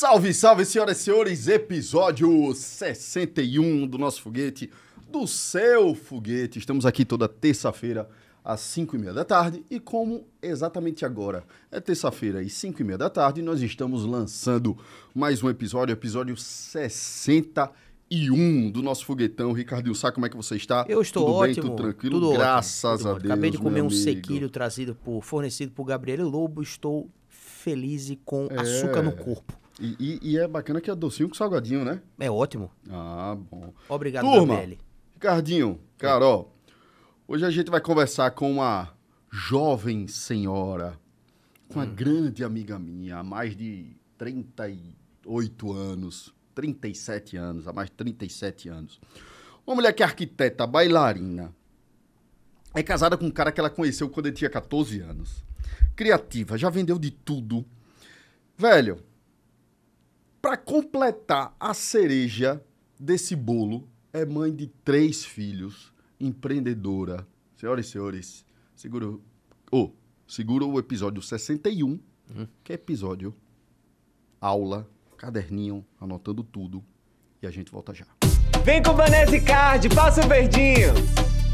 Salve, salve, senhoras e senhores! Episódio 61 do nosso foguete, do seu foguete. Estamos aqui toda terça-feira às 5 e meia da tarde e como exatamente agora é terça-feira e 5 e meia da tarde, nós estamos lançando mais um episódio, episódio 61 do nosso foguetão. Ricardinho Sá, como é que você está? Eu estou tudo ótimo. Bem, tudo tranquilo? Tudo Graças ótimo, a Deus, Acabei de comer um sequilho trazido por, fornecido por Gabriel Lobo. Estou feliz e com é... açúcar no corpo. E, e, e, é bacana que é docinho com salgadinho, né? É ótimo. Ah, bom. Obrigado, Turma, Ricardinho, Carol, hoje a gente vai conversar com uma jovem senhora, uma hum. grande amiga minha, há mais de 38 anos, 37 anos, há mais de 37 anos. Uma mulher que é arquiteta, bailarina, é casada com um cara que ela conheceu quando ele tinha 14 anos. Criativa, já vendeu de tudo. Velho, para completar a cereja desse bolo, é mãe de três filhos, empreendedora. Senhoras e senhores, segura, oh, segura o episódio 61, uhum. que é episódio aula, caderninho, anotando tudo. E a gente volta já. Vem com Vanessa Card, passa o verdinho.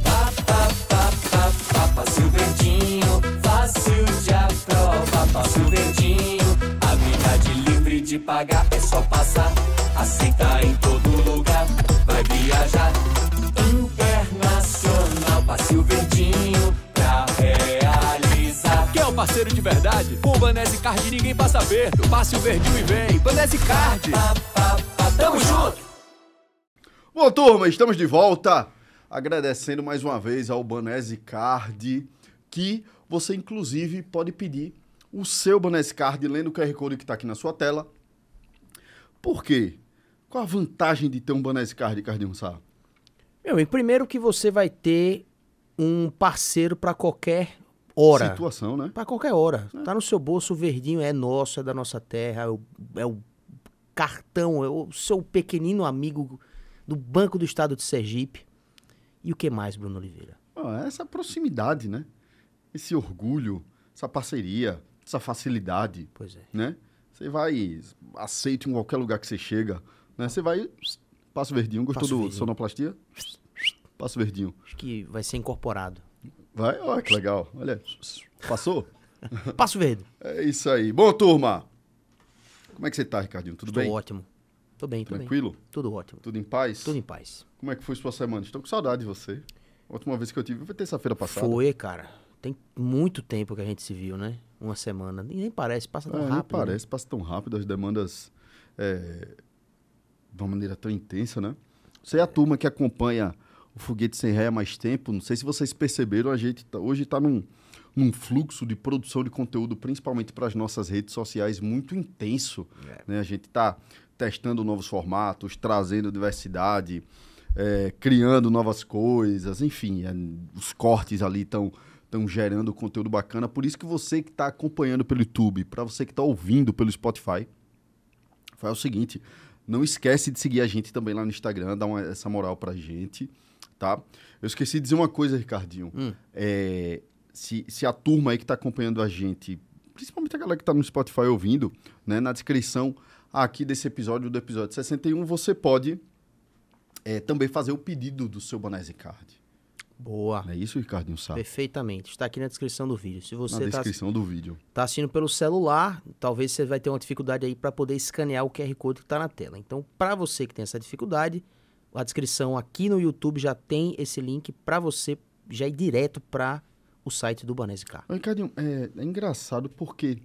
Pa, pa, pa, passa o verdinho, fácil de aprova. Passa o verdinho, habilidade pagar, é só passar. Aceita em todo lugar, vai viajar. Internacional, passe o verdinho pra realizar. Quer o um parceiro de verdade? Com o Vanessa Card ninguém passa perto. Passe o verdinho e vem, Vanessa Card. Pa, pa, pa, tamo junto! Bom, turma, estamos de volta. Agradecendo mais uma vez ao Banese Card, que você inclusive pode pedir o seu Banese Card lendo o QR Code que está aqui na sua tela por quê? Qual a vantagem de ter um Banese Card Cardinho Sá? Meu amigo, primeiro que você vai ter um parceiro para qualquer hora. Situação, né? Para qualquer hora. É. Tá no seu bolso, o verdinho é nosso, é da nossa terra, é o, é o cartão, é o seu pequenino amigo do Banco do Estado de Sergipe. E o que mais, Bruno Oliveira? essa proximidade, né? Esse orgulho, essa parceria, essa facilidade. Pois é. Né? Você vai, aceita em qualquer lugar que você chega, né? Você vai, passo verdinho, gostou passo do verdinho. sonoplastia? Passo verdinho. Acho que vai ser incorporado. Vai? Olha que legal. Olha, passou? passo verde. É isso aí. Bom, turma, como é que você tá, Ricardinho? Tudo Estou bem? ótimo. Tô bem, tô Tranquilo? Bem. Tudo ótimo. Tudo em paz? Tudo em paz. Como é que foi sua semana? Estou com saudade de você. A última vez que eu tive foi terça-feira passada. Foi, cara tem muito tempo que a gente se viu, né? Uma semana. nem parece, passa tão é, rápido. Nem né? parece, né? passa tão rápido. As demandas é, de uma maneira tão intensa, né? Você é a turma que acompanha o Foguete Sem Ré há mais tempo. Não sei se vocês perceberam, a gente tá, hoje está num, num fluxo de produção de conteúdo, principalmente para as nossas redes sociais, muito intenso. É. Né? A gente está testando novos formatos, trazendo diversidade, é, criando novas coisas, enfim, é, os cortes ali estão estão gerando conteúdo bacana. Por isso que você que está acompanhando pelo YouTube, para você que está ouvindo pelo Spotify, faz o seguinte, não esquece de seguir a gente também lá no Instagram, dá uma, essa moral para gente, tá? Eu esqueci de dizer uma coisa, Ricardinho. Hum. É, se, se a turma aí que está acompanhando a gente, principalmente a galera que está no Spotify ouvindo, né, na descrição aqui desse episódio, do episódio 61, você pode é, também fazer o pedido do seu Banese Card. Boa. Não é isso, Ricardinho Sá? Perfeitamente. Está aqui na descrição do vídeo. Se você na tá descrição do vídeo. Está assistindo pelo celular, talvez você vai ter uma dificuldade aí para poder escanear o QR Code que está na tela. Então, para você que tem essa dificuldade, a descrição aqui no YouTube já tem esse link para você já ir direto para o site do Banese Car. Ricardinho, é, é engraçado porque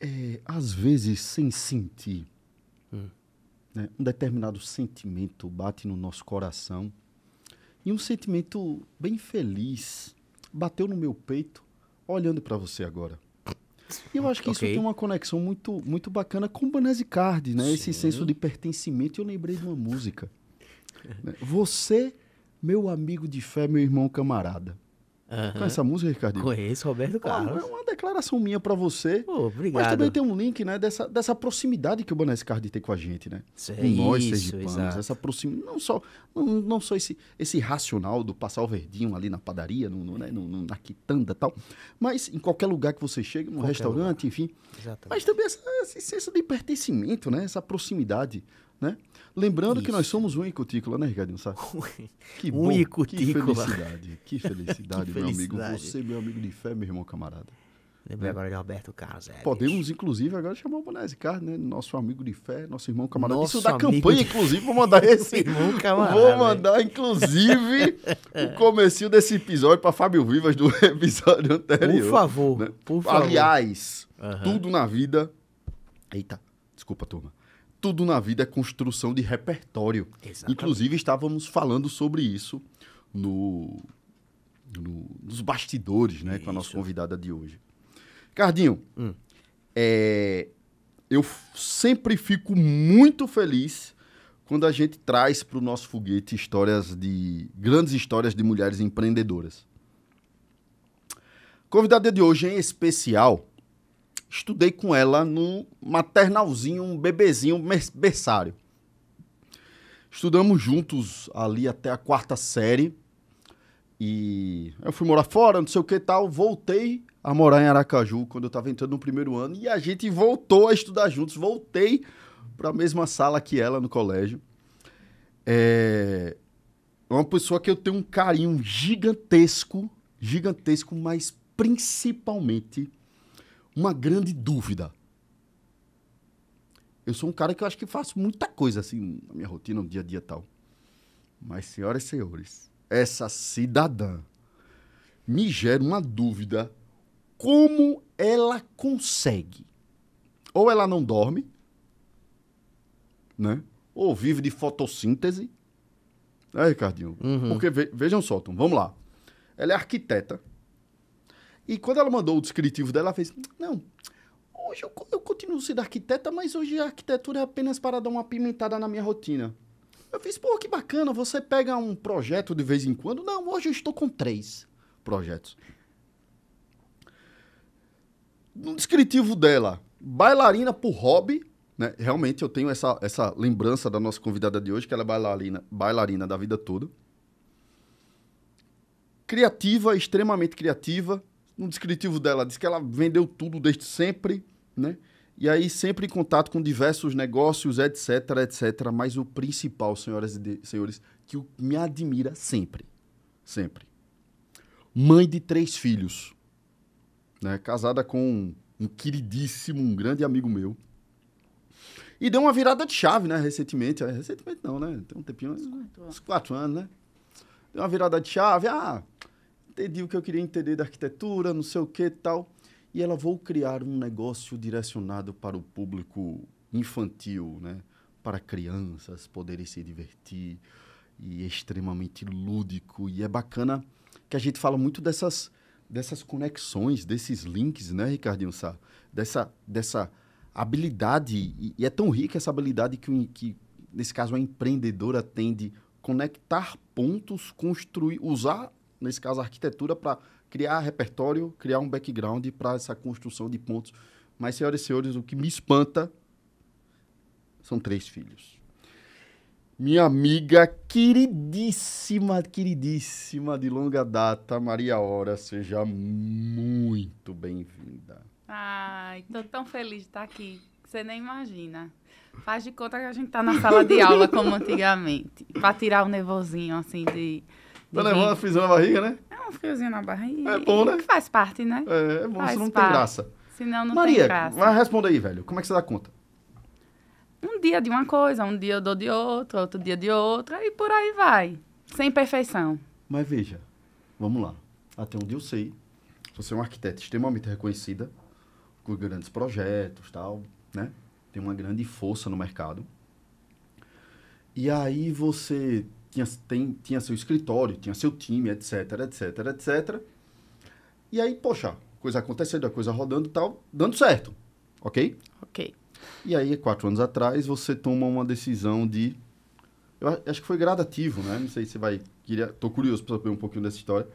é, às vezes sem sentir hum. né, um determinado sentimento bate no nosso coração e um sentimento bem feliz bateu no meu peito olhando para você agora. E eu acho que okay. isso tem uma conexão muito, muito bacana com o Banese Card, né? Sim. Esse senso de pertencimento. Eu lembrei de uma música. Né? Você, meu amigo de fé, meu irmão camarada. Uhum. Conhece essa música, Ricardinho? Conheço, Roberto Carlos. é uma declaração minha para você. Pô, obrigado. Mas também tem um link, né, dessa, dessa proximidade que o Banés Cardi tem com a gente, né? com nós, sergipanos, exato. essa proximidade. Não só, não, não só esse, esse racional do passar o verdinho ali na padaria, no, no, né, no, na quitanda e tal, mas em qualquer lugar que você chega, no restaurante, lugar. enfim. Exatamente. Mas também essa, esse senso de pertencimento, né? Essa proximidade, né? Lembrando Isso. que nós somos né, um cutícula, né, Ricardinho? Sabe? que bom, um Que felicidade, que felicidade, que meu amigo. Você, meu amigo de fé, meu irmão camarada. Lembrei é. agora de Alberto Carlos. É, Podemos, bicho. inclusive, agora chamar o Bonese Carlos, né? Nosso amigo de fé, nosso irmão camarada. Nosso Isso da campanha, de... inclusive, vou mandar esse. irmão camarada, vou mandar, inclusive, o comecinho desse episódio para Fábio Vivas do episódio anterior. Por favor, né? por Aliás, favor. Aliás, uhum. tudo na vida. Eita, desculpa, turma tudo na vida é construção de repertório. Exatamente. Inclusive, estávamos falando sobre isso no, no nos bastidores, né? Isso. Com a nossa convidada de hoje. Cardinho, hum. é, eu sempre fico muito feliz quando a gente traz para o nosso foguete histórias de grandes histórias de mulheres empreendedoras. Convidada de hoje em especial estudei com ela num maternalzinho, um bebezinho um berçário. Estudamos juntos ali até a quarta série. E eu fui morar fora, não sei o que tal, voltei a morar em Aracaju quando eu estava entrando no primeiro ano e a gente voltou a estudar juntos, voltei para a mesma sala que ela no colégio. É uma pessoa que eu tenho um carinho gigantesco, gigantesco, mas principalmente uma grande dúvida. Eu sou um cara que eu acho que faço muita coisa assim na minha rotina, no dia a dia e tal. Mas, senhoras e senhores, essa cidadã me gera uma dúvida como ela consegue. Ou ela não dorme, né? Ou vive de fotossíntese. É, Ricardinho. Uhum. Porque ve vejam só, Tom, vamos lá. Ela é arquiteta. E quando ela mandou o descritivo dela, ela fez: Não, hoje eu, eu continuo sendo arquiteta, mas hoje a arquitetura é apenas para dar uma pimentada na minha rotina. Eu fiz: Pô, que bacana, você pega um projeto de vez em quando? Não, hoje eu estou com três projetos. No descritivo dela, bailarina por hobby, né? Realmente eu tenho essa, essa lembrança da nossa convidada de hoje, que ela é bailarina, bailarina da vida toda. Criativa, extremamente criativa, no descritivo dela, diz que ela vendeu tudo desde sempre, né? E aí sempre em contato com diversos negócios, etc, etc. Mas o principal, senhoras e senhores, que me admira sempre, sempre. Mãe de três filhos, né? Casada com um queridíssimo, um grande amigo meu. E deu uma virada de chave, né? Recentemente. É, recentemente não, né? Tem um tempinho, uns quatro anos, né? Deu uma virada de chave. Ah, entendi o que eu queria entender da arquitetura, não sei o que tal. E ela, vou criar um negócio direcionado para o público infantil, né? Para crianças poderem se divertir e é extremamente lúdico. E é bacana que a gente fala muito dessas, dessas conexões, desses links, né, Ricardinho Sá? Dessa, dessa habilidade, e, e é tão rica essa habilidade que, que, nesse caso, a empreendedora tende conectar pontos, construir, usar nesse caso, a arquitetura, para criar repertório, criar um background para essa construção de pontos. Mas, senhoras e senhores, o que me espanta são três filhos. Minha amiga queridíssima, queridíssima de longa data, Maria Hora, seja muito bem-vinda. Ai, tô tão feliz de estar tá aqui. Você nem imagina. Faz de conta que a gente tá na sala de aula como antigamente. para tirar o nervosinho, assim, de Pra levar uma frisão na barriga, né? É um friozinho na barriga. É bom, né? Faz parte, né? É, é bom, faz senão não tem graça. Senão não Maria, tem graça. Maria, responda aí, velho. Como é que você dá conta? Um dia de uma coisa, um dia eu dou de outra, outro dia de outra, e por aí vai. Sem perfeição. Mas veja, vamos lá. Até onde eu sei, você é uma arquiteta extremamente reconhecida, com grandes projetos tal, né? Tem uma grande força no mercado. E aí você tinha, tem, tinha seu escritório, tinha seu time, etc, etc, etc. E aí, poxa, coisa acontecendo, a coisa rodando e tal, dando certo, ok? Ok. E aí, quatro anos atrás, você toma uma decisão de... Eu acho que foi gradativo, né? Não sei se vai... Queria, tô curioso para saber um pouquinho dessa história.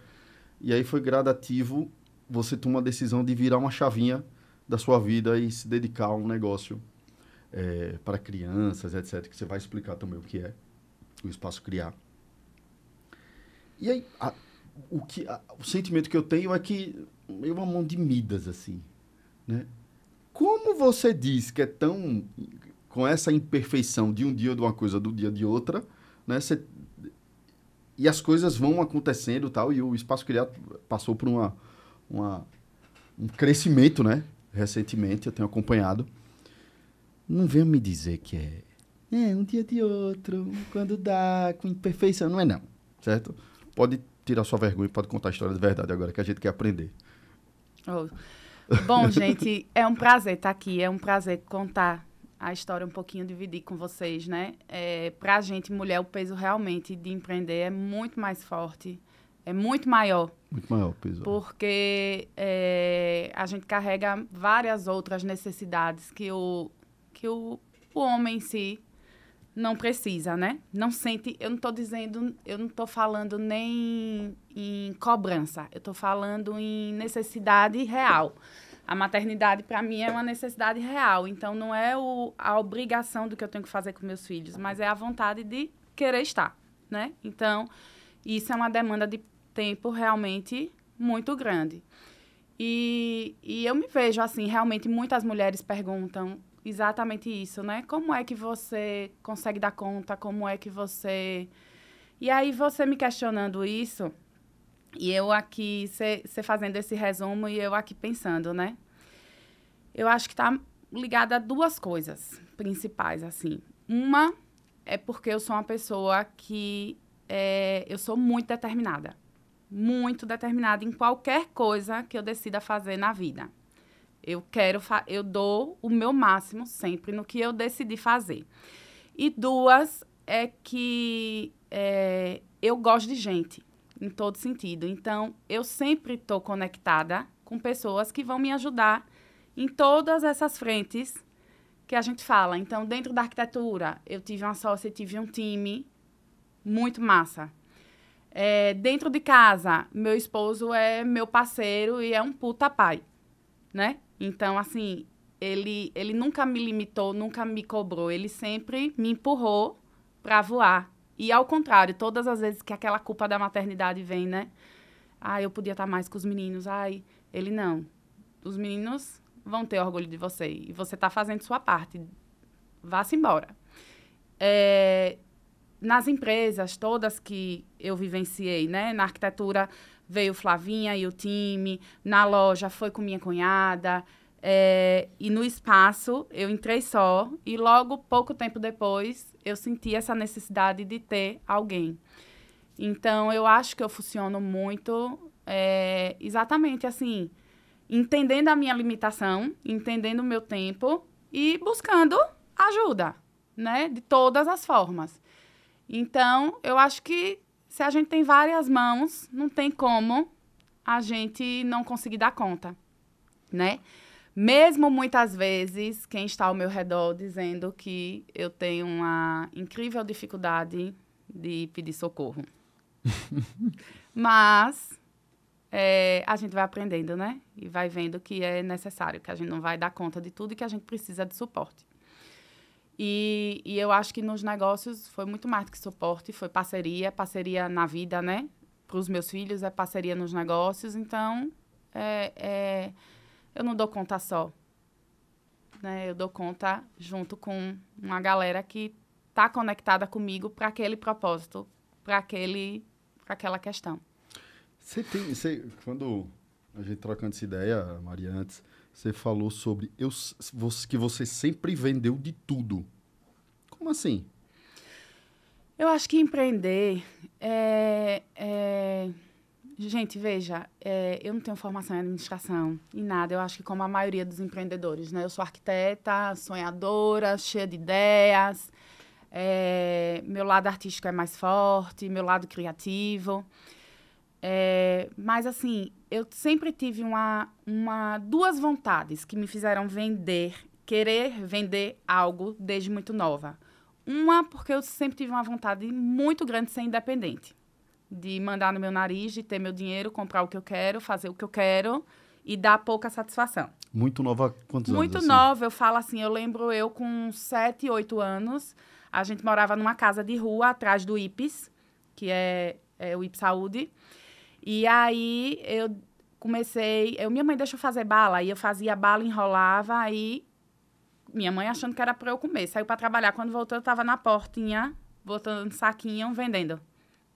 E aí foi gradativo você toma uma decisão de virar uma chavinha da sua vida e se dedicar a um negócio é, para crianças, etc., que você vai explicar também o que é o espaço criar. E aí, a, o, que, a, o sentimento que eu tenho é que meio uma mão de Midas, assim, né? Como você diz que é tão... com essa imperfeição de um dia de uma coisa, do dia de outra, né? e as coisas vão acontecendo tal, e o espaço criado passou por uma, uma, um crescimento, né? Recentemente, eu tenho acompanhado. Não venha me dizer que é é, um dia de outro, quando dá, com imperfeição. Não é não, certo? Pode tirar sua vergonha e pode contar a história de verdade agora, que a gente quer aprender. Oh. Bom, gente, é um prazer estar aqui, é um prazer contar a história um pouquinho, dividir com vocês, né? É, pra gente, mulher, o peso realmente de empreender é muito mais forte, é muito maior. Muito maior o peso. É. Porque é, a gente carrega várias outras necessidades que o, que o, o homem em si não precisa, né? Não sente. Eu não estou dizendo, eu não estou falando nem em cobrança. Eu estou falando em necessidade real. A maternidade para mim é uma necessidade real. Então não é o, a obrigação do que eu tenho que fazer com meus filhos, mas é a vontade de querer estar, né? Então isso é uma demanda de tempo realmente muito grande. E, e eu me vejo assim, realmente muitas mulheres perguntam exatamente isso, né? Como é que você consegue dar conta? Como é que você. E aí, você me questionando isso, e eu aqui, você fazendo esse resumo e eu aqui pensando, né? Eu acho que tá ligada a duas coisas principais, assim. Uma é porque eu sou uma pessoa que é, eu sou muito determinada. Muito determinada em qualquer coisa que eu decida fazer na vida. Eu quero, eu dou o meu máximo sempre no que eu decidi fazer. E duas é que é, eu gosto de gente em todo sentido. Então, eu sempre estou conectada com pessoas que vão me ajudar em todas essas frentes que a gente fala. Então, dentro da arquitetura, eu tive uma sócia, tive um time muito massa. É, dentro de casa, meu esposo é meu parceiro e é um puta pai, né? Então, assim, ele, ele nunca me limitou, nunca me cobrou, ele sempre me empurrou para voar. E ao contrário, todas as vezes que aquela culpa da maternidade vem, né? Ah, eu podia estar tá mais com os meninos. Ai, ele não. Os meninos vão ter orgulho de você e você está fazendo sua parte. Vá-se embora. É, nas empresas todas que eu vivenciei, né? Na arquitetura, veio Flavinha e o time, na loja foi com minha cunhada. É, e no espaço eu entrei só e logo pouco tempo depois eu senti essa necessidade de ter alguém. Então eu acho que eu funciono muito é, exatamente assim, entendendo a minha limitação, entendendo o meu tempo e buscando ajuda, né, de todas as formas. Então eu acho que se a gente tem várias mãos, não tem como a gente não conseguir dar conta, né? Mesmo muitas vezes quem está ao meu redor dizendo que eu tenho uma incrível dificuldade de pedir socorro. Mas é, a gente vai aprendendo, né? E vai vendo que é necessário, que a gente não vai dar conta de tudo e que a gente precisa de suporte. E, e eu acho que nos negócios foi muito mais do que suporte, foi parceria, parceria na vida, né? Para os meus filhos é parceria nos negócios, então é, é, eu não dou conta só. Né? Eu dou conta junto com uma galera que está conectada comigo para aquele propósito, para aquele, pra aquela questão. Você tem, você, quando a gente trocando essa ideia, Maria, antes, você falou sobre eu, que você sempre vendeu de tudo. Como assim? Eu acho que empreender é, é... Gente, veja, é, eu não tenho formação em administração, em nada. Eu acho que como a maioria dos empreendedores, né? Eu sou arquiteta, sonhadora, cheia de ideias. É, meu lado artístico é mais forte, meu lado criativo. É, mas, assim, eu sempre tive uma, uma duas vontades que me fizeram vender, querer vender algo desde muito nova. Uma porque eu sempre tive uma vontade muito grande de ser independente, de mandar no meu nariz, de ter meu dinheiro, comprar o que eu quero, fazer o que eu quero e dar pouca satisfação. Muito nova, quantos Muito anos? Muito assim? nova, eu falo assim, eu lembro eu com 7, 8 anos, a gente morava numa casa de rua atrás do IPES, que é, é o IP Saúde, e aí eu comecei. Eu, minha mãe deixou fazer bala, aí eu fazia bala, enrolava, aí minha mãe achando que era para eu comer. Saiu para trabalhar. Quando voltou, eu estava na portinha, botando saquinho, vendendo.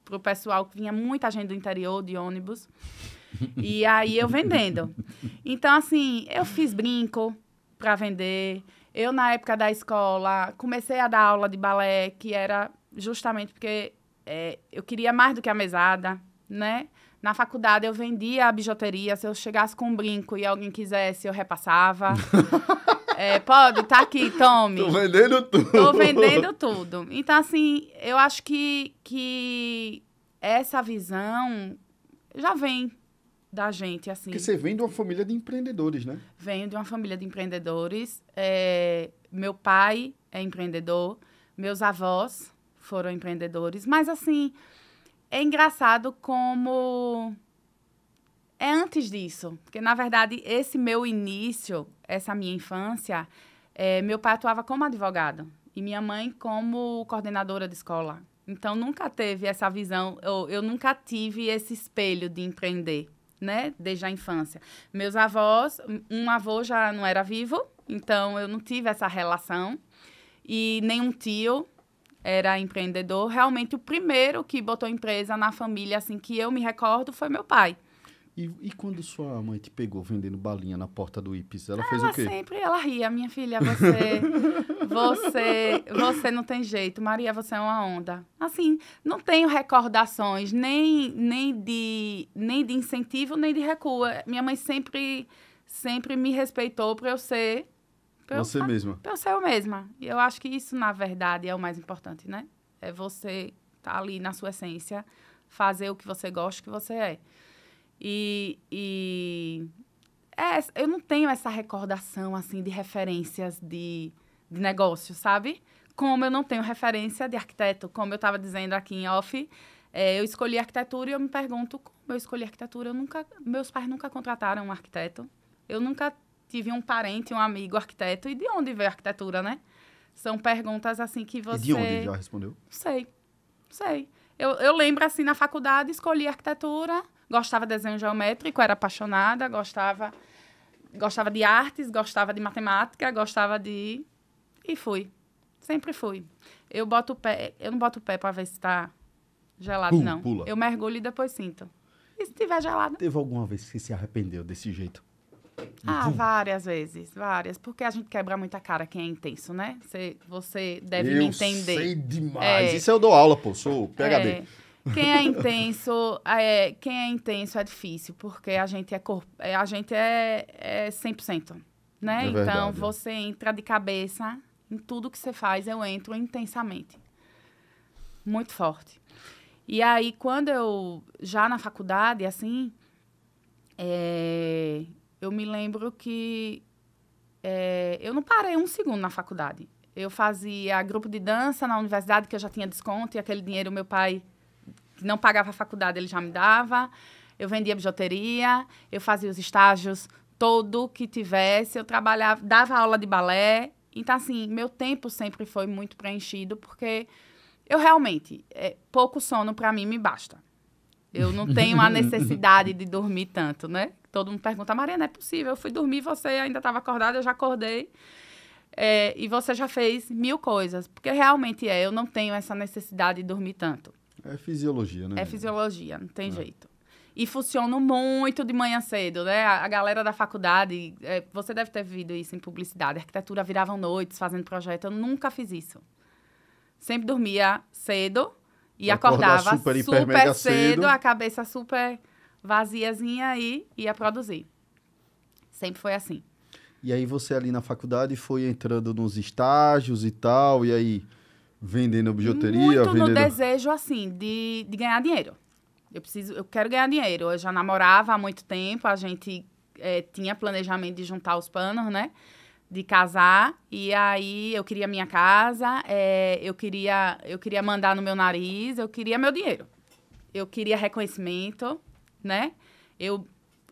para o pessoal que vinha muita gente do interior de ônibus. e aí eu vendendo. Então, assim, eu fiz brinco para vender. Eu, na época da escola, comecei a dar aula de balé, que era justamente porque é, eu queria mais do que a mesada, né? Na faculdade eu vendia a bijuteria. Se eu chegasse com um brinco e alguém quisesse, eu repassava. é, pode, tá aqui, tome. Tô vendendo tudo. Tô vendendo tudo. Então, assim, eu acho que, que essa visão já vem da gente, assim. Porque você vem de uma família de empreendedores, né? Venho de uma família de empreendedores. É, meu pai é empreendedor. Meus avós foram empreendedores. Mas, assim, é engraçado como é antes disso. Porque, na verdade, esse meu início, essa minha infância, é, meu pai atuava como advogado e minha mãe como coordenadora de escola. Então, nunca teve essa visão, eu, eu nunca tive esse espelho de empreender, né? Desde a infância. Meus avós, um avô já não era vivo, então eu não tive essa relação. E nenhum tio, era empreendedor, realmente o primeiro que botou empresa na família, assim, que eu me recordo, foi meu pai. E, e, quando sua mãe te pegou vendendo balinha na porta do IPS, ela, ela fez o quê? sempre, ela ria, minha filha, você, você, você não tem jeito, Maria, você é uma onda. Assim, não tenho recordações nem, nem de, nem de incentivo nem de recuo. Minha mãe sempre, sempre me respeitou para eu ser Pra você eu, mesma. Pra eu ser eu mesma. E eu acho que isso, na verdade, é o mais importante, né? É você estar tá ali na sua essência, fazer o que você gosta, o que você é. E, e é, eu não tenho essa recordação, assim, de referências de, de negócio, sabe? Como eu não tenho referência de arquiteto, como eu estava dizendo aqui em off, é, eu escolhi arquitetura e eu me pergunto como eu escolhi arquitetura. Eu nunca, meus pais nunca contrataram um arquiteto. Eu nunca tive um parente, um amigo arquiteto. E de onde veio a arquitetura, né? São perguntas assim que você. E de onde já respondeu? Sei. Sei. Eu, eu lembro assim, na faculdade, escolhi arquitetura, gostava de desenho geométrico, era apaixonada, gostava, gostava de artes, gostava de matemática, gostava de. E fui. Sempre fui. Eu boto o pé, eu não boto o pé para ver se tá gelado, Pum, não. Pula. Eu mergulho e depois sinto. E se tiver gelado? Teve alguma vez que você se arrependeu desse jeito? Ah, uhum. várias vezes, várias. Porque a gente quebra muita cara quem é intenso, né? Você, você deve eu me entender. Eu sei demais. É. Isso eu dou aula, pô. Sou PHD. É. Quem é intenso, é, quem é intenso é difícil, porque a gente é, corpo, é, a gente é, é 100%, né? É então, você entra de cabeça em tudo que você faz, eu entro intensamente. Muito forte. E aí, quando eu, já na faculdade, assim, é, eu me lembro que é, eu não parei um segundo na faculdade. Eu fazia grupo de dança na universidade, que eu já tinha desconto, e aquele dinheiro meu pai, que não pagava a faculdade, ele já me dava. Eu vendia bijuteria, eu fazia os estágios todo que tivesse, eu trabalhava, dava aula de balé. Então, assim, meu tempo sempre foi muito preenchido, porque eu realmente, é, pouco sono para mim me basta. Eu não tenho a necessidade de dormir tanto, né? todo mundo pergunta, Maria, não é possível, eu fui dormir, você ainda estava acordada, eu já acordei. É, e você já fez mil coisas. Porque realmente é, eu não tenho essa necessidade de dormir tanto. É fisiologia, né? É fisiologia, não tem é. jeito. E funciona muito de manhã cedo, né? A, a galera da faculdade, é, você deve ter vivido isso em publicidade. arquitetura viravam noites fazendo projeto. Eu nunca fiz isso. Sempre dormia cedo e acordava super, super, super cedo, cedo, a cabeça super vaziazinha aí, ia produzir. Sempre foi assim. E aí você ali na faculdade foi entrando nos estágios e tal, e aí vendendo bijuteria, Muito vendendo... no desejo, assim, de, de ganhar dinheiro. Eu preciso, eu quero ganhar dinheiro. Eu já namorava há muito tempo, a gente é, tinha planejamento de juntar os panos, né? De casar. E aí eu queria minha casa, é, eu, queria, eu queria mandar no meu nariz, eu queria meu dinheiro. Eu queria reconhecimento né? Eu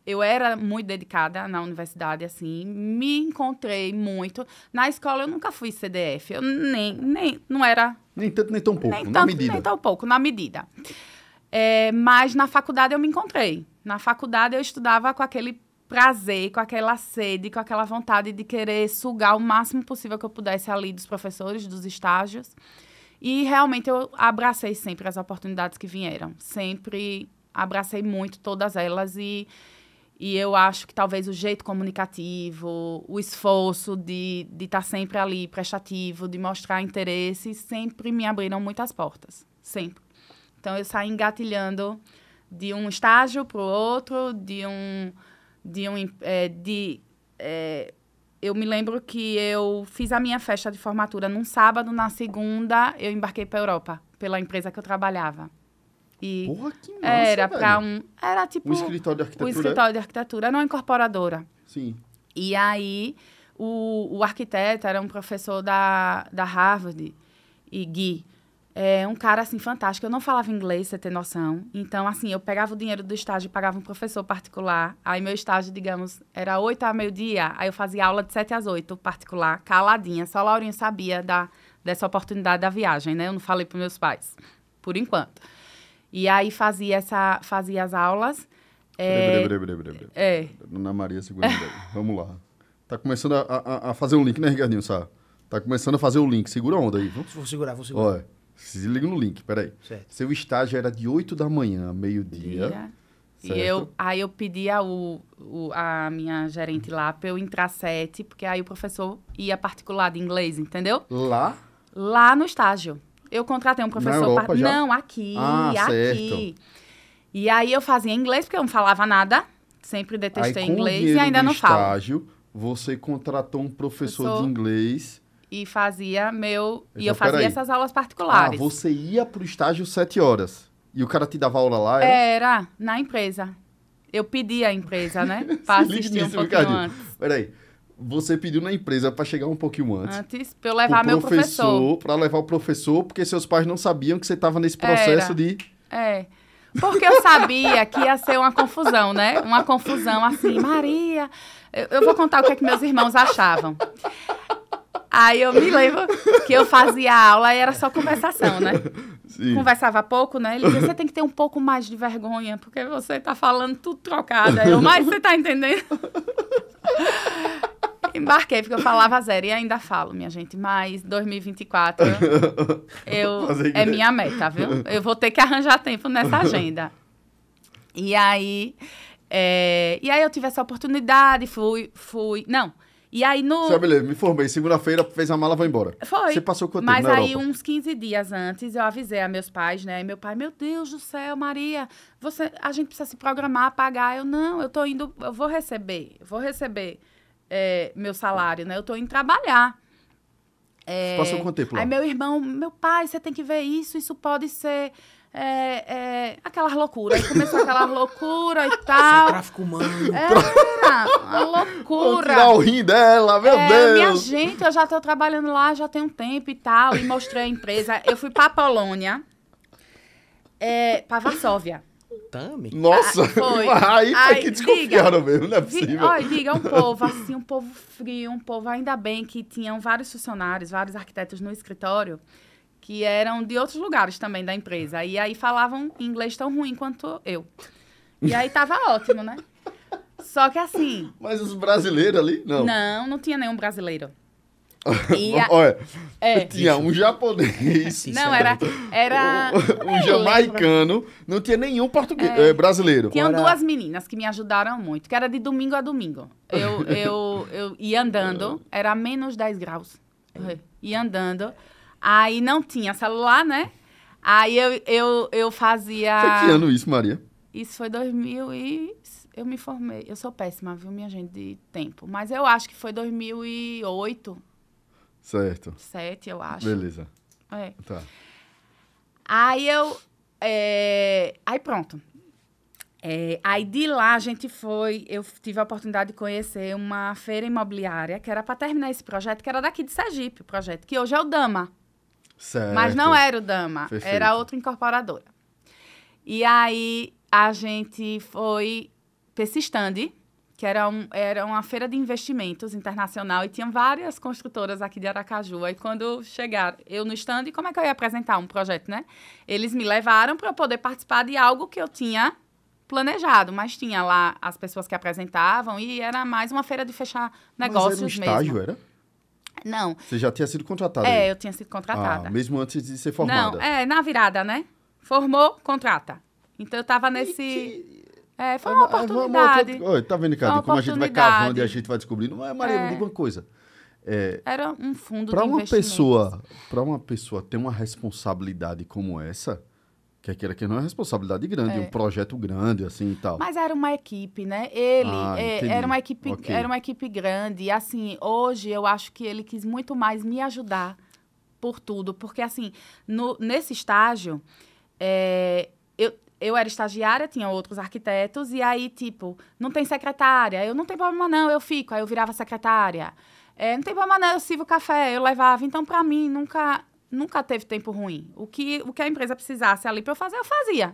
eu era muito dedicada na universidade, assim, me encontrei muito. Na escola eu nunca fui CDF, eu nem, nem, não era... Nem tanto, nem tão pouco, nem na tanto, medida. Nem tão pouco, na medida. É, mas na faculdade eu me encontrei. Na faculdade eu estudava com aquele prazer, com aquela sede, com aquela vontade de querer sugar o máximo possível que eu pudesse ali dos professores, dos estágios. E realmente eu abracei sempre as oportunidades que vieram. Sempre abracei muito todas elas e e eu acho que talvez o jeito comunicativo, o esforço de estar de tá sempre ali prestativo, de mostrar interesse, sempre me abriram muitas portas. Sempre. Então eu saí engatilhando de um estágio para o outro, de um. De um é, de, é, eu me lembro que eu fiz a minha festa de formatura num sábado, na segunda eu embarquei para a Europa, pela empresa que eu trabalhava. E Porra, que massa, Era para um... Era tipo... O escritório de arquitetura. O escritório de arquitetura. Era uma incorporadora. Sim. E aí, o, o arquiteto era um professor da, da Harvard, e Gui. É um cara, assim, fantástico. Eu não falava inglês, você tem noção. Então, assim, eu pegava o dinheiro do estágio e pagava um professor particular. Aí, meu estágio, digamos, era 8 a meio-dia. Aí, eu fazia aula de 7 às 8, particular, caladinha. Só a Laurinha sabia da, dessa oportunidade da viagem, né? Eu não falei para meus pais, por enquanto. E aí fazia, essa, fazia as aulas. É... É. Ana Maria, segura Vamos lá. Tá começando a, a, a, fazer o link, né, Ricardinho? Sabe? Tá começando a fazer o link. Segura a onda aí. Vamos? Vou segurar, vou segurar. Olha, se liga no link, peraí. Certo. Seu estágio era de 8 da manhã, meio-dia. E eu, aí eu pedi a, o, o, a minha gerente lá para eu entrar sete, porque aí o professor ia particular de inglês, entendeu? Lá? Lá no estágio. Eu contratei um professor. Europa, pra... Não, aqui, ah, aqui. Certo. E aí eu fazia inglês, porque eu não falava nada. Sempre detestei aí, inglês e ainda não falo. estágio, você contratou um professor, professor de inglês. E fazia meu. Então, e eu fazia essas aulas ah, particulares. Ah, você ia pro estágio sete horas. E o cara te dava aula lá? Era, era na empresa. Eu pedi à empresa, né? Para assistir um pouquinho antes. Peraí você pediu na empresa para chegar um pouquinho antes. Antes, para eu levar meu professor. Para levar o professor, porque seus pais não sabiam que você estava nesse processo Era. de. É. Porque eu sabia que ia ser uma confusão, né? Uma confusão assim, Maria. Eu, eu vou contar o que, é que meus irmãos achavam. Aí eu me lembro que eu fazia aula e era só conversação, né? Sim. Conversava pouco, né? Ele dizia, você tem que ter um pouco mais de vergonha, porque você tá falando tudo trocado. Aí eu, mas você tá entendendo? Embarquei, porque eu falava zero e ainda falo, minha gente. Mas 2024 eu, é minha meta, viu? Eu vou ter que arranjar tempo nessa agenda. E aí, é, e aí eu tive essa oportunidade, fui, fui. Não. E aí no. Sabe, beleza, me formei. Segunda-feira fez a mala, vou embora. Foi. Você passou quanto Mas tempo? Mas aí, Europa? uns 15 dias antes, eu avisei a meus pais, né? E meu pai, meu Deus do céu, Maria, você, a gente precisa se programar, pagar. Eu, não, eu tô indo, eu vou receber, eu vou receber é, meu salário, né? Eu tô indo trabalhar. É, passou quanto tempo Aí meu irmão, meu pai, você tem que ver isso, isso pode ser... É, é, aquelas loucuras. Aí começou aquela loucura e tal. Isso é tráfico humano. Era uma loucura. Vou tirar o rim dela, meu é, Deus. Minha gente, eu já tô trabalhando lá já tem um tempo e tal. E mostrei a empresa. Eu fui pra Polônia, é, pra Varsóvia. Tami? Nossa, ah, foi. aí foi tá Ai, que desconfiaram diga, mesmo, não é possível. Olha, diga, um povo assim, um povo frio, um povo... Ainda bem que tinham vários funcionários, vários arquitetos no escritório que eram de outros lugares também da empresa. E aí falavam inglês tão ruim quanto eu. E aí tava ótimo, né? Só que assim... Mas os brasileiros ali, não? Não, não tinha nenhum brasileiro. A... Olha, é. tinha um japonês. É não, era. era... Um, jamaicano. Não tinha nenhum português, é. Eh, brasileiro. Tinham era... duas meninas que me ajudaram muito, que era de domingo a domingo. Eu, eu, eu ia andando, é. era menos 10 graus. É. Ia andando. Aí não tinha celular, né? Aí eu, eu, eu fazia. Foi que ano isso, Maria? Isso foi 2000 e eu me formei. Eu sou péssima, viu, minha gente, de tempo. Mas eu acho que foi 2008, Certo. Sete, eu acho. Beleza. É. Tá. Aí eu. É... Aí pronto. É... aí de lá a gente foi. Eu tive a oportunidade de conhecer uma feira imobiliária que era para terminar esse projeto, que era daqui de Sergipe, o projeto, que hoje é o Dama. Certo. Mas não era o Dama, Perfeito. era outra incorporadora. E aí a gente foi para esse stand que era, um, era uma feira de investimentos internacional e tinha várias construtoras aqui de Aracaju. Aí quando chegaram, eu no stand, como é que eu ia apresentar um projeto, né? Eles me levaram para eu poder participar de algo que eu tinha planejado, mas tinha lá as pessoas que apresentavam e era mais uma feira de fechar negócios mas era um mesmo. estágio, era? Não. Você já tinha sido contratada? É, aí. eu tinha sido contratada. Ah, mesmo antes de ser formada? Não, é, na virada, né? Formou, contrata. Então eu estava nesse. É, foi é é uma oportunidade. É, uma outra... tá vendo, cara como a gente vai cavando e a gente vai descobrindo. Mas, Maria, é. me diga uma coisa. É, Era um fundo pra de uma pessoa Para uma pessoa ter uma responsabilidade como essa, que aquela é que não é responsabilidade grande, é. um projeto grande, assim e tal. Mas era uma equipe, né? Ele ah, é, era uma equipe, okay. era uma equipe grande. E assim, hoje eu acho que ele quis muito mais me ajudar por tudo, porque assim, no, nesse estágio, é, eu eu era estagiária, tinha outros arquitetos, e aí, tipo, não tem secretária. Eu não tenho problema, não, eu fico. Aí eu virava secretária. É, não tem problema, não, eu sirvo café, eu levava. Então, para mim, nunca nunca teve tempo ruim. O que, o que a empresa precisasse ali para eu fazer, eu fazia.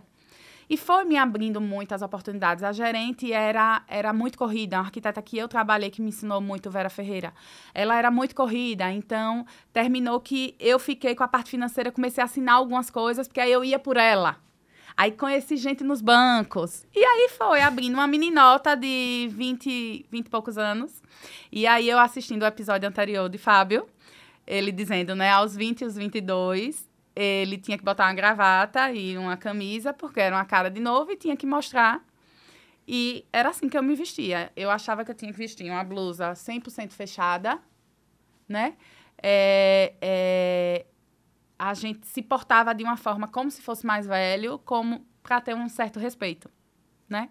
E foi me abrindo muitas oportunidades. A gerente era, era muito corrida, é uma arquiteta que eu trabalhei, que me ensinou muito, Vera Ferreira. Ela era muito corrida, então terminou que eu fiquei com a parte financeira, comecei a assinar algumas coisas, porque aí eu ia por ela. Aí conheci gente nos bancos. E aí foi abrindo uma meninota de 20, 20 e poucos anos. E aí eu assistindo o episódio anterior de Fábio, ele dizendo, né, aos 20 e os 22, ele tinha que botar uma gravata e uma camisa, porque era uma cara de novo e tinha que mostrar. E era assim que eu me vestia. Eu achava que eu tinha que vestir uma blusa 100% fechada, né? É, é, a gente se portava de uma forma como se fosse mais velho, como para ter um certo respeito, né?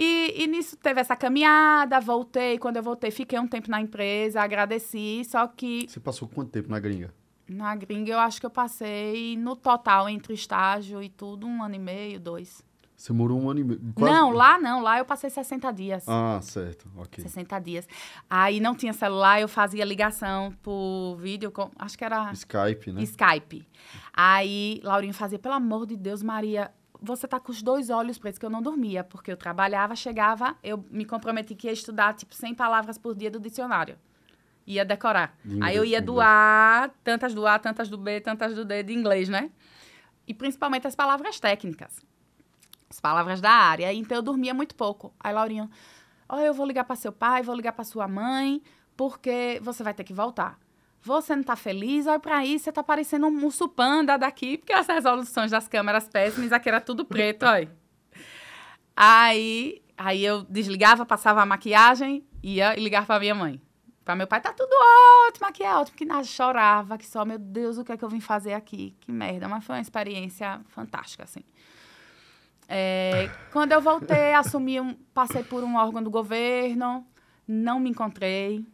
E, e, nisso teve essa caminhada, voltei. Quando eu voltei, fiquei um tempo na empresa, agradeci, só que... Você passou quanto tempo na gringa? Na gringa, eu acho que eu passei, no total, entre estágio e tudo, um ano e meio, dois. Você morou um ano e meio? Quase... Não, lá não. Lá eu passei 60 dias. Ah, certo. Ok. 60 dias. Aí não tinha celular, eu fazia ligação por vídeo. Com... Acho que era. Skype, né? Skype. Aí Laurinho fazia, pelo amor de Deus, Maria. Você tá com os dois olhos pretos, que eu não dormia, porque eu trabalhava, chegava, eu me comprometi que ia estudar, tipo, 100 palavras por dia do dicionário ia decorar. Inglês, aí eu ia do A, tantas do A, tantas do B, tantas do D de inglês, né? E principalmente as palavras técnicas as palavras da área. Então eu dormia muito pouco. Aí Laurinha, ó, oh, eu vou ligar para seu pai, vou ligar para sua mãe, porque você vai ter que voltar. Você não tá feliz, olha pra aí, você tá parecendo um muçupanda daqui, porque as resoluções das câmeras péssimas, aqui era tudo preto, olha. Aí, aí eu desligava, passava a maquiagem, ia e ligava pra minha mãe. Pra meu pai, tá tudo ótimo, aqui é ótimo. Que nada, chorava, que só, meu Deus, o que é que eu vim fazer aqui? Que merda. Mas foi uma experiência fantástica, assim. É, quando eu voltei, assumi um, passei por um órgão do governo, não me encontrei,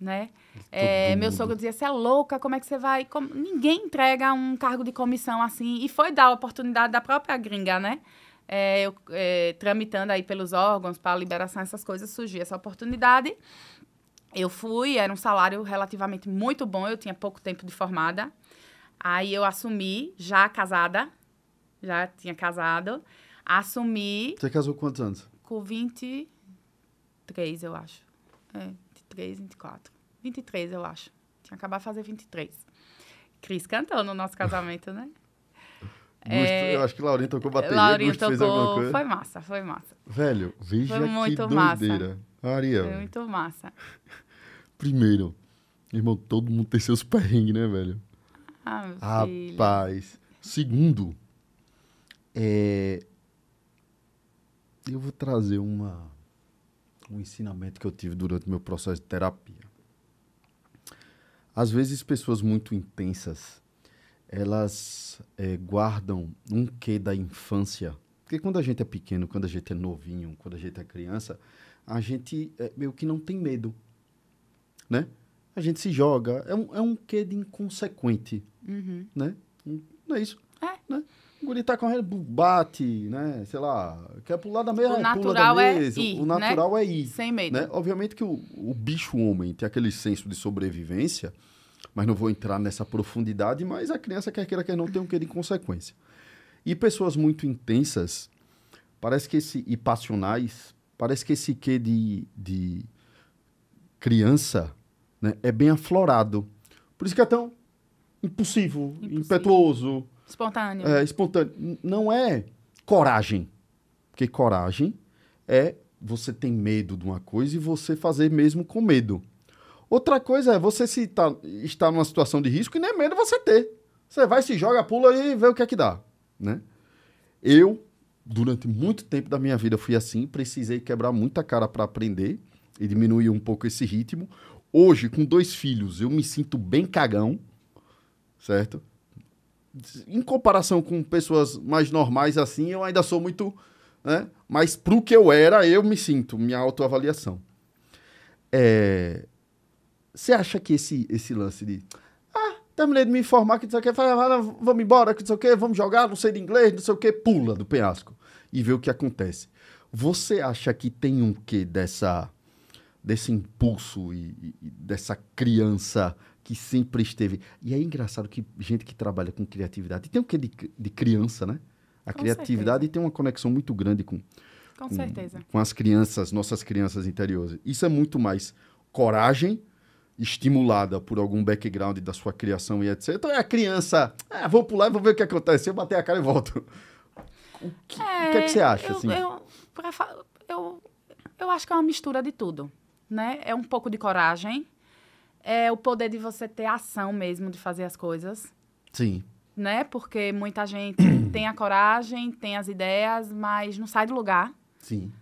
né? É, meu sogro dizia, você é louca, como é que você vai... Como... Ninguém entrega um cargo de comissão assim. E foi dar a oportunidade da própria gringa, né? É, eu, é, tramitando aí pelos órgãos para liberação, essas coisas, surgiu essa oportunidade. Eu fui, era um salário relativamente muito bom, eu tinha pouco tempo de formada. Aí eu assumi, já casada, já tinha casado. Assumi. Você casou com quantos anos? Com 23, eu acho. É, 23, 24. 23, eu acho. Tinha acabado de fazer 23. Cris cantou no nosso casamento, né? É, eu acho que Laurinha tocou bateria. Laurinha alguma coisa. Foi massa, foi massa. Velho, veja foi muito que doideira. Massa. Ariel. Foi muito massa. Primeiro, irmão, todo mundo tem seus perrengues, né, velho? Ah, meu Rapaz. Filho. Segundo, é... Eu vou trazer uma, um ensinamento que eu tive durante meu processo de terapia. Às vezes, pessoas muito intensas, elas é, guardam um quê da infância. Porque quando a gente é pequeno, quando a gente é novinho, quando a gente é criança, a gente é, meio que não tem medo, né? A gente se joga. É um, é um quê de inconsequente, uhum. né? Não é isso? É. Né? O guri tá correndo, bate, né? Sei lá, quer pular da meia, o pula da mesa. É ir, o né? natural né? é ir. Sem medo. Né? Obviamente que o, o bicho homem tem aquele senso de sobrevivência, mas não vou entrar nessa profundidade, mas a criança quer queira, quer não, tem um quê de consequência. E pessoas muito intensas, parece que esse, e passionais, parece que esse quê de, de criança né, é bem aflorado. Por isso que é tão impulsivo, impetuoso, Espontâneo. É, espontâneo. Não é coragem. Porque coragem é você ter medo de uma coisa e você fazer mesmo com medo. Outra coisa é você se tá, está numa situação de risco e nem é medo você ter. Você vai, se joga, pula e vê o que é que dá, né? Eu, durante muito tempo da minha vida, fui assim. Precisei quebrar muita cara para aprender e diminuir um pouco esse ritmo. Hoje, com dois filhos, eu me sinto bem cagão, certo? em comparação com pessoas mais normais assim, eu ainda sou muito. Né? Mas pro que eu era, eu me sinto, minha autoavaliação. É. Você acha que esse, esse lance de. Ah, terminei de me informar que não sei o que, ah, vamos embora, que não sei o que, vamos jogar, não sei de inglês, não sei o que, pula do penhasco e vê o que acontece. Você acha que tem um quê dessa, desse impulso e, e dessa criança que sempre esteve. E é engraçado que gente que trabalha com criatividade, tem o que de, de criança, né? A com criatividade certeza. tem uma conexão muito grande com, com, com, certeza. com as crianças, nossas crianças interiores. Isso é muito mais coragem estimulada por algum background da sua criação e etc. Então é a criança, ah, vou pular e vou ver o que acontece, eu bater a cara e volto. O que, é, o que, é que é, você acha? Eu, assim? eu, eu, eu acho que é uma mistura de tudo. Né? É um pouco de coragem, é o poder de você ter ação mesmo de fazer as coisas. Sim. Né? Porque muita gente tem a coragem, tem as ideias, mas não sai do lugar. Sim.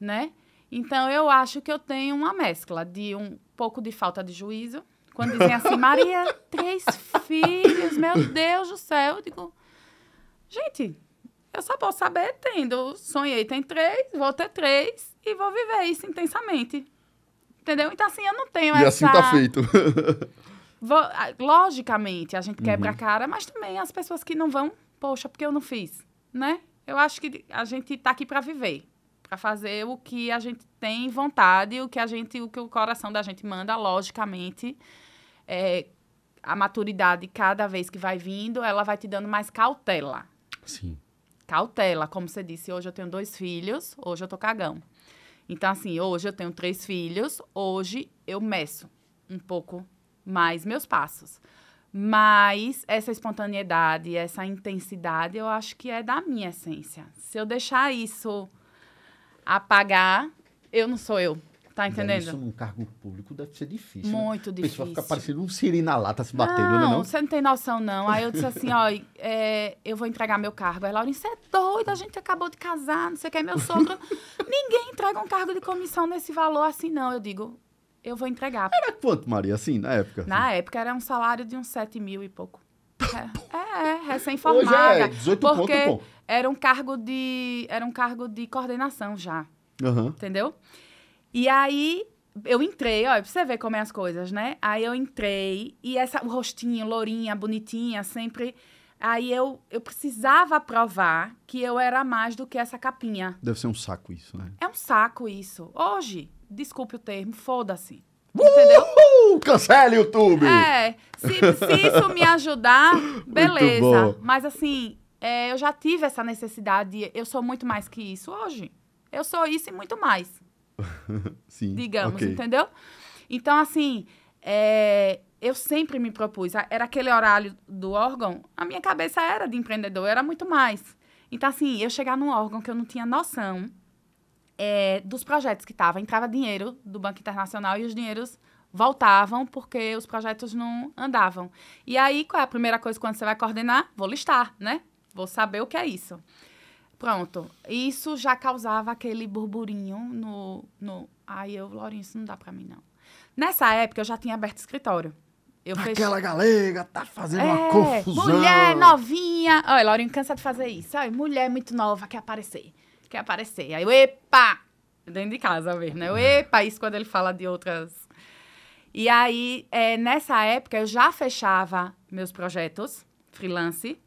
Né? Então eu acho que eu tenho uma mescla de um pouco de falta de juízo. Quando dizem assim, Maria, três filhos, meu Deus do céu. Eu digo, gente, eu só posso saber tendo. Sonhei, tem três, vou ter três e vou viver isso intensamente. Entendeu? Então, assim, eu não tenho e essa... E assim tá feito. Logicamente, a gente quebra uhum. a cara, mas também as pessoas que não vão, poxa, porque eu não fiz, né? Eu acho que a gente tá aqui para viver, para fazer o que a gente tem vontade, o que a gente, o que o coração da gente manda, logicamente. É, a maturidade, cada vez que vai vindo, ela vai te dando mais cautela. Sim. Cautela, como você disse, hoje eu tenho dois filhos, hoje eu tô cagão. Então, assim, hoje eu tenho três filhos, hoje eu meço um pouco mais meus passos. Mas essa espontaneidade, essa intensidade, eu acho que é da minha essência. Se eu deixar isso apagar, eu não sou eu. Tá entendendo? Isso num cargo público deve ser difícil. Né? Muito né? difícil. A pessoa fica parecendo um siri na lata se batendo, né, não, Não, você não tem noção, não. Aí eu disse assim: ó, é, eu vou entregar meu cargo. Aí Laurinha, você é doida, a gente acabou de casar, não sei o que, é meu sogro. Ninguém entrega um cargo de comissão nesse valor assim, não. Eu digo, eu vou entregar. Era quanto, Maria, assim, na época? Assim? Na época era um salário de uns 7 mil e pouco. Tá é, é, é, é recém-formada. é 18 porque ponto, era um cargo de era um cargo de coordenação já. Uhum. Entendeu? E aí eu entrei, olha, pra você ver como é as coisas, né? Aí eu entrei e essa o rostinho, lourinha, bonitinha, sempre. Aí eu, eu precisava provar que eu era mais do que essa capinha. Deve ser um saco isso, né? É um saco isso. Hoje, desculpe o termo, foda-se. Entendeu? Uhul! Cancele o YouTube! É, se, se isso me ajudar, beleza. Mas assim, é, eu já tive essa necessidade. Eu sou muito mais que isso hoje. Eu sou isso e muito mais. Sim, digamos, okay. entendeu? Então, assim, é, eu sempre me propus. Era aquele horário do órgão, a minha cabeça era de empreendedor, era muito mais. Então, assim, eu chegar num órgão que eu não tinha noção é, dos projetos que estava. Entrava dinheiro do Banco Internacional e os dinheiros voltavam porque os projetos não andavam. E aí, qual é a primeira coisa quando você vai coordenar? Vou listar, né? Vou saber o que é isso. Pronto. Isso já causava aquele burburinho no. no... Aí eu, Lourinho, isso não dá pra mim, não. Nessa época eu já tinha aberto escritório. Eu Aquela galega tá fazendo é, uma confusão. Mulher novinha. Olha, Laurinho, cansa de fazer isso. Olha, mulher muito nova quer aparecer. Quer aparecer. Aí eu, epa! Dentro de casa mesmo, né? Eu, é. epa! Isso quando ele fala de outras. E aí, é, nessa época, eu já fechava meus projetos freelance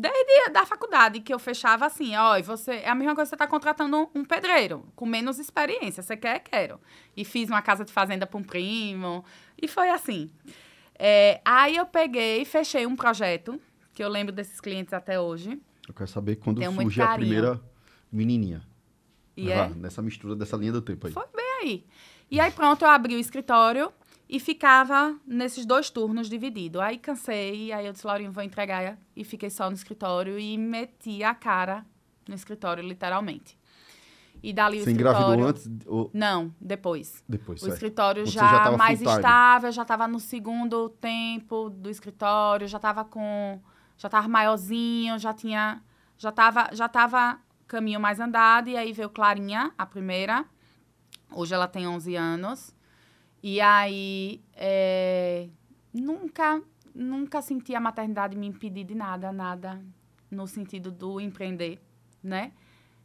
Desde da faculdade que eu fechava assim, ó, e você é a mesma coisa que você está contratando um, pedreiro com menos experiência, você quer, quero. E fiz uma casa de fazenda para um primo e foi assim. É, aí eu peguei, fechei um projeto que eu lembro desses clientes até hoje. Eu quero saber quando surgiu a primeira menininha. E é? Nessa mistura dessa linha do tempo aí. Foi bem aí. E aí pronto, eu abri o escritório e ficava nesses dois turnos dividido. Aí cansei, aí eu disse, Laurinho, vou entregar. E fiquei só no escritório e meti a cara no escritório, literalmente. E dali Você o escritório... antes? Ou... Não, depois. Depois, O certo. escritório já, já mais estável, já estava no segundo tempo do escritório, já estava com... Já estava maiorzinho, já tinha... Já estava já tava caminho mais andado. E aí veio Clarinha, a primeira. Hoje ela tem 11 anos. E aí, é, nunca, nunca senti a maternidade me impedir de nada, nada no sentido do empreender, né?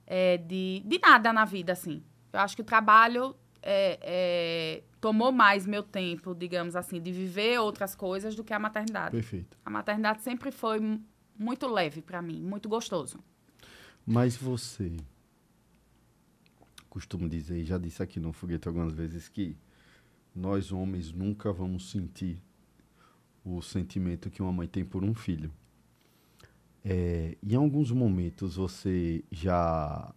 É, de, de nada na vida, assim. Eu acho que o trabalho é, é tomou mais meu tempo, digamos assim, de viver outras coisas do que a maternidade. Perfeito. A maternidade sempre foi muito leve para mim, muito gostoso. Mas você costumo dizer, já disse aqui no foguete algumas vezes que nós homens nunca vamos sentir o sentimento que uma mãe tem por um filho. É, em alguns momentos você já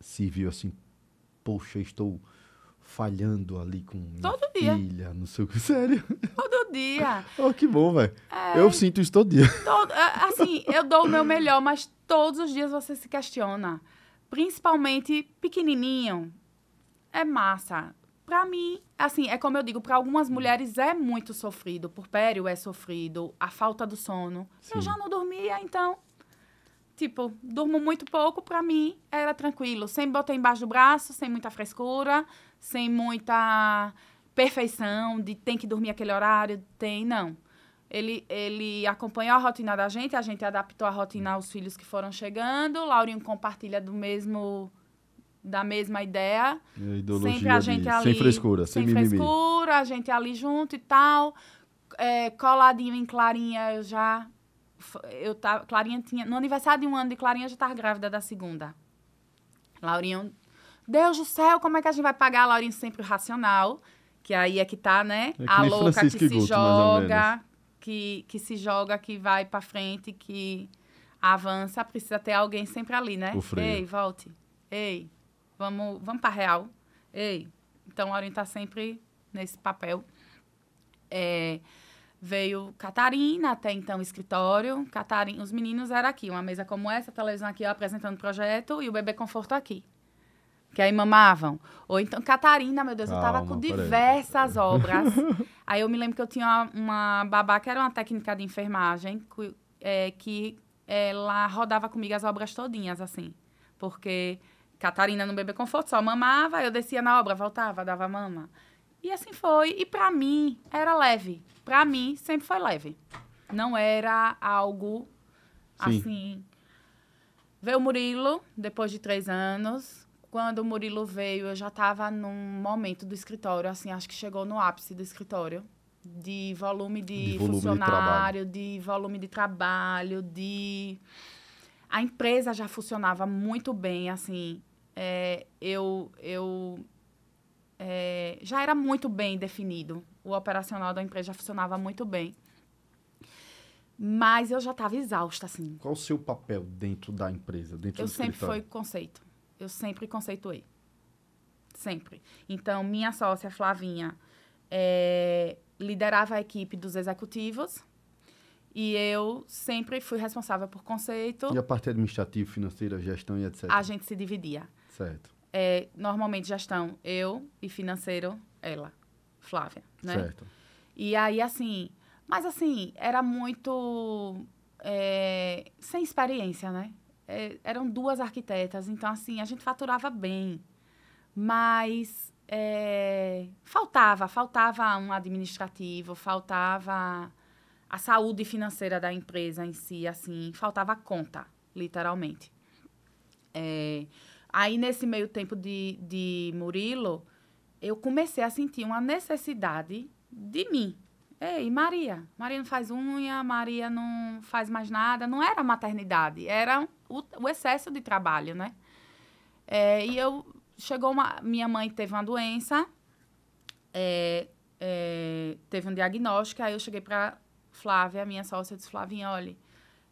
se viu assim, poxa, estou falhando ali com minha todo filha, dia. não sei o que, sério. Todo dia. oh, que bom, velho. É... Eu sinto isso todo dia. Todo, é, assim, eu dou o meu melhor, mas todos os dias você se questiona. Principalmente pequenininho. É massa para mim, assim, é como eu digo, para algumas mulheres é muito sofrido, porpério é sofrido, a falta do sono. Sim. Eu já não dormia, então, tipo, durmo muito pouco, para mim era tranquilo, sem botar embaixo do braço, sem muita frescura, sem muita perfeição de tem que dormir aquele horário, tem não. Ele, ele acompanhou a rotina da gente, a gente adaptou a rotina aos filhos que foram chegando. Laurinho compartilha do mesmo da mesma ideia. É, sempre a gente ali, ali, sem frescura, sem, sem frescura, a gente ali junto e tal. É, coladinho em Clarinha, eu já eu tava, Clarinha tinha, no aniversário de um ano de Clarinha, eu já tava grávida da segunda. Laurinho, Deus do céu, como é que a gente vai pagar? Laurinho sempre racional, que aí é que tá, né? É que a louca Francisco que se Guto, joga, que, que se joga, que vai pra frente, que avança, precisa ter alguém sempre ali, né? Ei, volte. Ei, Vamos, vamos para real. Ei, então, a Orin tá sempre nesse papel. É, veio Catarina, até então, escritório. Catarina, os meninos eram aqui, uma mesa como essa, a televisão aqui, ó, apresentando o projeto, e o bebê conforto aqui. Que aí mamavam. Ou então, Catarina, meu Deus, Calma, eu tava com diversas aí. obras. aí eu me lembro que eu tinha uma, uma babá que era uma técnica de enfermagem, que, é, que ela rodava comigo as obras todinhas, assim. Porque Catarina no bebê conforto só mamava, eu descia na obra, voltava, dava mama. E assim foi. E para mim era leve. Para mim sempre foi leve. Não era algo Sim. assim. Veio o Murilo depois de três anos. Quando o Murilo veio, eu já estava num momento do escritório, assim, acho que chegou no ápice do escritório. De volume de, de volume funcionário, de, de volume de trabalho, de. A empresa já funcionava muito bem, assim é, eu, eu é, já era muito bem definido. O operacional da empresa já funcionava muito bem. Mas eu já estava exausta, assim. Qual o seu papel dentro da empresa, dentro eu do escritório? Eu sempre fui conceito. Eu sempre conceituei. Sempre. Então, minha sócia, Flavinha, é, liderava a equipe dos executivos. E eu sempre fui responsável por conceito. E a parte administrativa, financeira, gestão e etc. A gente se dividia. Certo. É, normalmente já estão eu e financeiro, ela, Flávia, né? Certo. E aí, assim... Mas, assim, era muito... É, sem experiência, né? É, eram duas arquitetas, então, assim, a gente faturava bem. Mas é, faltava, faltava um administrativo, faltava a saúde financeira da empresa em si, assim, faltava conta, literalmente. É, Aí, nesse meio tempo de, de Murilo, eu comecei a sentir uma necessidade de mim. Ei, Maria. Maria não faz unha, Maria não faz mais nada. Não era maternidade, era o, o excesso de trabalho, né? É, e eu. Chegou uma. Minha mãe teve uma doença, é, é, teve um diagnóstico. Aí eu cheguei para Flávia, minha sócia, eu disse: Flavinha, olha,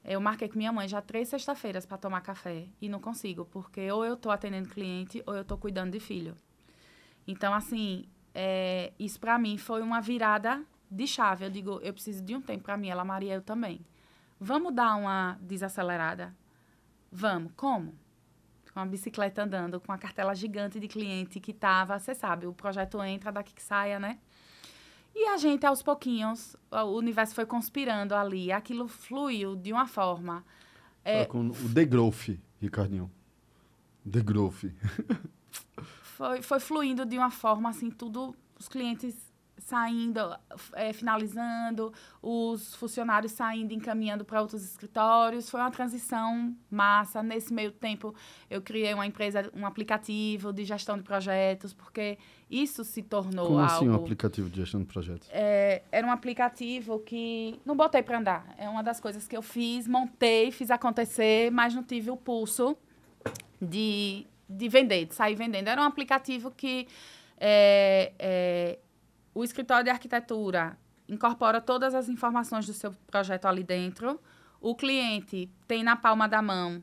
eu marquei com minha mãe já três sexta-feiras para tomar café e não consigo, porque ou eu estou atendendo cliente ou eu estou cuidando de filho. Então, assim, é, isso para mim foi uma virada de chave. Eu digo, eu preciso de um tempo para mim, ela Maria, eu também. Vamos dar uma desacelerada? Vamos. Como? Com a bicicleta andando, com a cartela gigante de cliente que tava, você sabe, o projeto entra, daqui que saia, né? E a gente, aos pouquinhos, o universo foi conspirando ali. Aquilo fluiu de uma forma. É, com o degrowth, Ricardinho. Degrowth. foi, foi fluindo de uma forma, assim, tudo... Os clientes saindo, é, finalizando, os funcionários saindo, encaminhando para outros escritórios. Foi uma transição massa. Nesse meio tempo, eu criei uma empresa, um aplicativo de gestão de projetos, porque isso se tornou Como algo... Como assim um aplicativo de gestão de projetos? É, era um aplicativo que não botei para andar. É uma das coisas que eu fiz, montei, fiz acontecer, mas não tive o pulso de, de vender, de sair vendendo. Era um aplicativo que... É, é o escritório de arquitetura incorpora todas as informações do seu projeto ali dentro. O cliente tem na palma da mão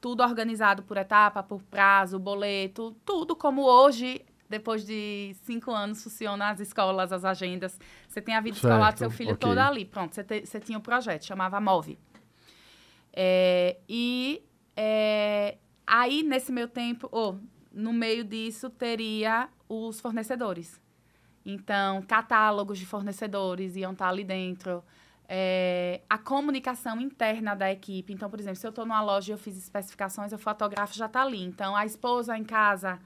tudo organizado por etapa, por prazo, boleto, tudo como hoje, depois de cinco anos, funciona as escolas, as agendas. Você tem a vida certo, escolar do seu filho okay. toda ali. Pronto, você, te, você tinha o um projeto, chamava Move. É, e é, aí, nesse meu tempo, ou oh, no meio disso, teria os fornecedores então, catálogos de fornecedores iam estar tá ali dentro. É, a comunicação interna da equipe. Então, por exemplo, se eu estou numa loja e eu fiz especificações, o fotógrafo já está ali. Então, a esposa em casa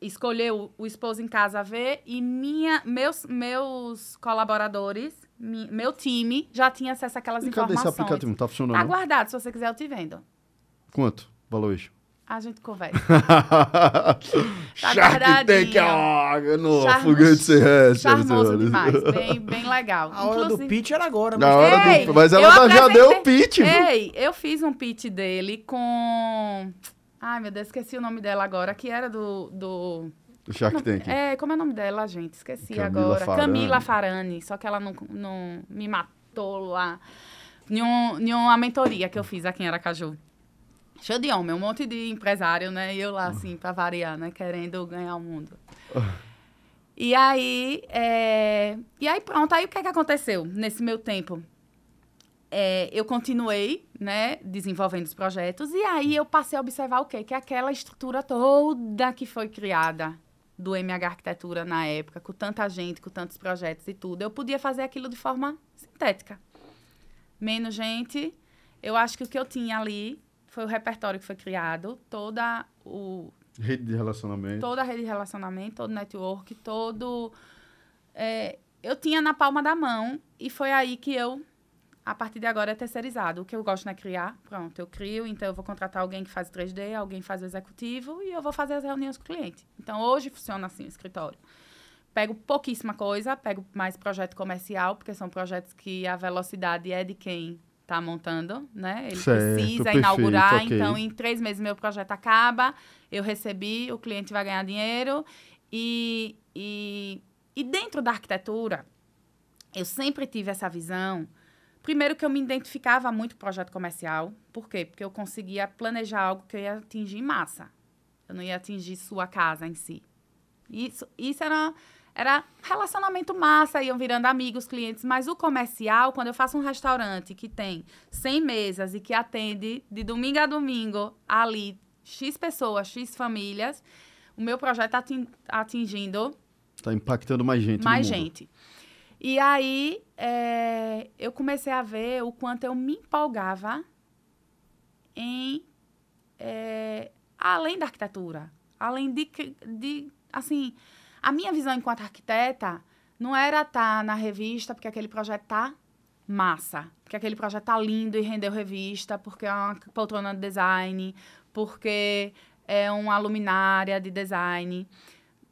escolheu o esposo em casa ver e minha, meus, meus colaboradores, mi, meu time, já tinha acesso àquelas e informações. Cadê esse aplicativo? Não está funcionando? Está né? guardado. Se você quiser, eu te vendo. Quanto? Valor hoje? A gente conversa. tá Shark Tank oh, no Charmos, Fogante Sem Resto. Charmoso demais. Bem, bem legal. A hora do pitch era agora. Mas, Ei, do... mas ela apresentei... Tá- já deu o pitch. Ei, eu fiz um pitch dele com... Ai, meu Deus, esqueci o nome dela agora. Que era do... do... Do Shark Tank. É, como é o nome dela, gente? Esqueci Camila agora. Farani. Camila Farani. Só que ela não, não me matou lá. Em uma mentoria que eu fiz aqui em Aracaju cheio de homem, um monte de empresário, né? E eu lá, assim, pra variar, né? Querendo ganhar o mundo. E aí, é... e aí pronto, aí o que é que aconteceu nesse meu tempo? É, eu continuei, né, desenvolvendo os projetos, e aí eu passei a observar o quê? Que aquela estrutura toda que foi criada do MH Arquitetura na época, com tanta gente, com tantos projetos e tudo, eu podia fazer aquilo de forma sintética. Menos gente, eu acho que o que eu tinha ali foi o repertório que foi criado, toda o... Rede de relacionamento. Toda a rede de relacionamento, todo o network, todo... É, eu tinha na palma da mão e foi aí que eu, a partir de agora, é terceirizado. O que eu gosto é criar, pronto, eu crio, então eu vou contratar alguém que faz 3D, alguém faz o executivo e eu vou fazer as reuniões com o cliente. Então, hoje funciona assim o escritório. Pego pouquíssima coisa, pego mais projeto comercial, porque são projetos que a velocidade é de quem está montando, né? Ele certo, precisa perfeito, inaugurar, okay. então em três meses meu projeto acaba, eu recebi, o cliente vai ganhar dinheiro e, e, e dentro da arquitetura eu sempre tive essa visão. Primeiro que eu me identificava muito com o projeto comercial, por quê? Porque eu conseguia planejar algo que eu ia atingir em massa. Eu não ia atingir sua casa em si. Isso, isso era era relacionamento massa, iam virando amigos, clientes. Mas o comercial, quando eu faço um restaurante que tem 100 mesas e que atende de domingo a domingo ali X pessoas, X famílias, o meu projeto está atingindo. Está impactando mais gente. Mais gente. E aí é, eu comecei a ver o quanto eu me empolgava em. É, além da arquitetura, além de, de assim a minha visão enquanto arquiteta não era estar tá na revista porque aquele projeto tá massa, porque aquele projeto tá lindo e rendeu revista, porque é uma poltrona de design, porque é uma luminária de design.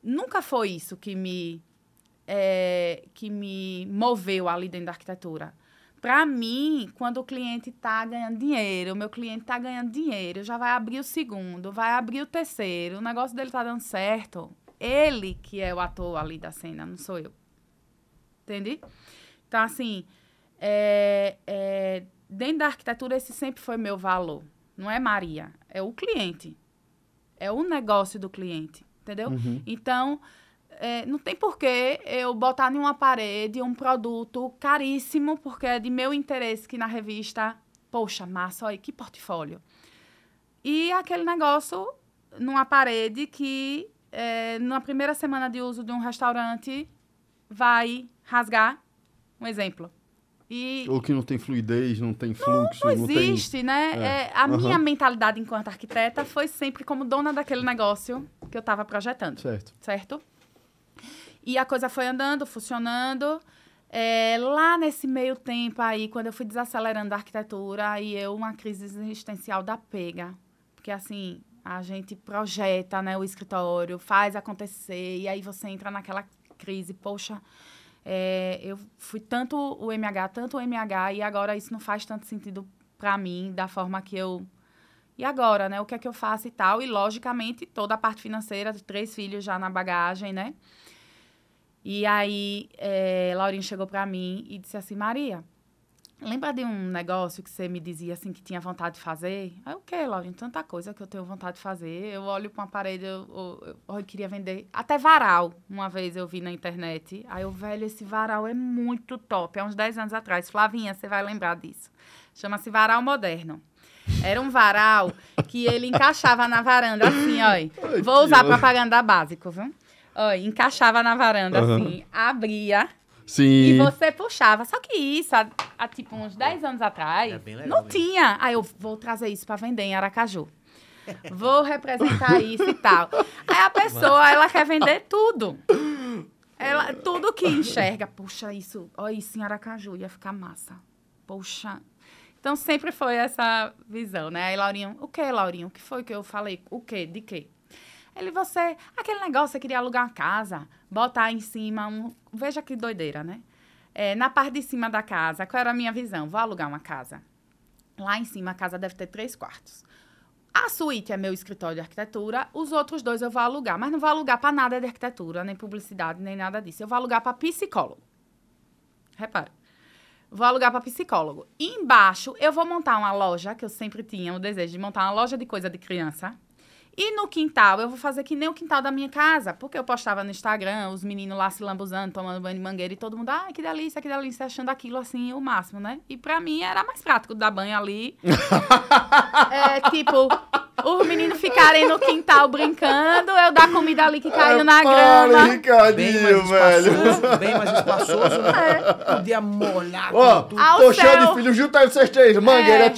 Nunca foi isso que me é, que me moveu ali dentro da arquitetura. Para mim, quando o cliente está ganhando dinheiro, o meu cliente está ganhando dinheiro, já vai abrir o segundo, vai abrir o terceiro, o negócio dele está dando certo, ele que é o ator ali da cena, não sou eu. Entende? Então, assim, é, é, dentro da arquitetura, esse sempre foi meu valor. Não é Maria, é o cliente. É o negócio do cliente, entendeu? Uhum. Então, é, não tem porquê eu botar em uma parede um produto caríssimo, porque é de meu interesse que na revista, poxa, massa, olha que portfólio. E aquele negócio numa parede que é, na primeira semana de uso de um restaurante, vai rasgar. Um exemplo. E... Ou que não tem fluidez, não tem fluxo. Não, não existe, não tem... né? É. É, a uhum. minha mentalidade enquanto arquiteta foi sempre como dona daquele negócio que eu estava projetando. Certo. Certo? E a coisa foi andando, funcionando. É, lá nesse meio tempo aí, quando eu fui desacelerando a arquitetura, aí eu, uma crise existencial da pega. Porque, assim, a gente projeta, né, o escritório, faz acontecer, e aí você entra naquela crise, poxa, é, eu fui tanto o MH, tanto o MH, e agora isso não faz tanto sentido para mim, da forma que eu... E agora, né, o que é que eu faço e tal? E, logicamente, toda a parte financeira, três filhos já na bagagem, né? E aí, é, Laurinha chegou para mim e disse assim, Maria, Lembra de um negócio que você me dizia assim que tinha vontade de fazer? Aí o que, Laurinha? Tanta coisa que eu tenho vontade de fazer. Eu olho para uma parede, eu, eu, eu, eu, queria vender até varal. Uma vez eu vi na internet. Aí o velho, esse varal é muito top. Há é uns 10 anos atrás. Flavinha, você vai lembrar disso. Chama-se varal moderno. Era um varal que ele encaixava na varanda assim, ó. Vou usar propaganda básico, viu? Ó, encaixava na varanda uhum. assim, abria Sim. E você puxava. Só que isso, há, há tipo uns 10 anos atrás, é legal, não tinha. Aí eu vou trazer isso para vender em Aracaju. Vou representar isso e tal. Aí a pessoa, ela quer vender tudo. Ela, tudo que enxerga. Puxa, isso, ó, isso em Aracaju ia ficar massa. puxa Então sempre foi essa visão, né? Aí Laurinho, o que, Laurinho? O que foi que eu falei? O que? De quê? Ele, você, aquele negócio, você queria alugar uma casa, botar em cima um. Veja que doideira, né? É, na parte de cima da casa, qual era a minha visão? Vou alugar uma casa. Lá em cima a casa deve ter três quartos. A suíte é meu escritório de arquitetura, os outros dois eu vou alugar, mas não vou alugar para nada de arquitetura, nem publicidade, nem nada disso. Eu vou alugar para psicólogo. Repara. Vou alugar para psicólogo. E embaixo eu vou montar uma loja que eu sempre tinha o desejo de montar uma loja de coisa de criança. E no quintal, eu vou fazer que nem o quintal da minha casa, porque eu postava no Instagram, os meninos lá se lambuzando, tomando banho de mangueira e todo mundo, ai, ah, que delícia, que delícia, achando aquilo assim o máximo, né? E pra mim era mais prático dar banho ali. é, tipo, os meninos ficarem no quintal brincando, eu dar comida ali que caiu na Para, grama. Ricardinho, bem mais espaçoso, velho. Bem mais espaçoso. Né? É. Podia molhar Ó, Tô cheio de filho, junta aí vocês três, mangueira. É. Né?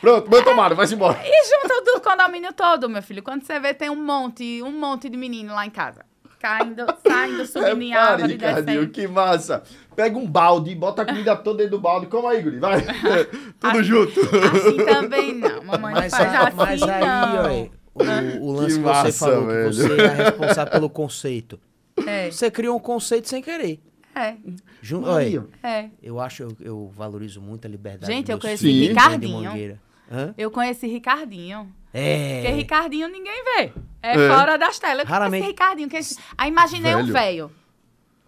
pronto, meu tomado, é. vai embora. E junto do condomínio todo, meu filho. Quando você vê, tem um monte, um monte de menino lá em casa. Caindo, saindo, subindo é, em árvore, Ricardinho, que massa pega um balde, bota a comida toda dentro do balde. Como aí, Guri? Vai. Tudo assim, junto. Assim também não. Mamãe mas, faz a, assim mas aí, não. o, né? o lance que, que você falou, velho. que você é responsável pelo conceito. É. Você criou um conceito sem querer. É. Jun... Olha, é. Eu acho, eu, eu, valorizo muito a liberdade. Gente, eu conheci Sim. Ricardinho. Eu conheci Ricardinho. É. Porque Ricardinho ninguém vê. É, é. fora das telas. Eu Raramente. Ricardinho. Que... Aí imaginei velho. um velho.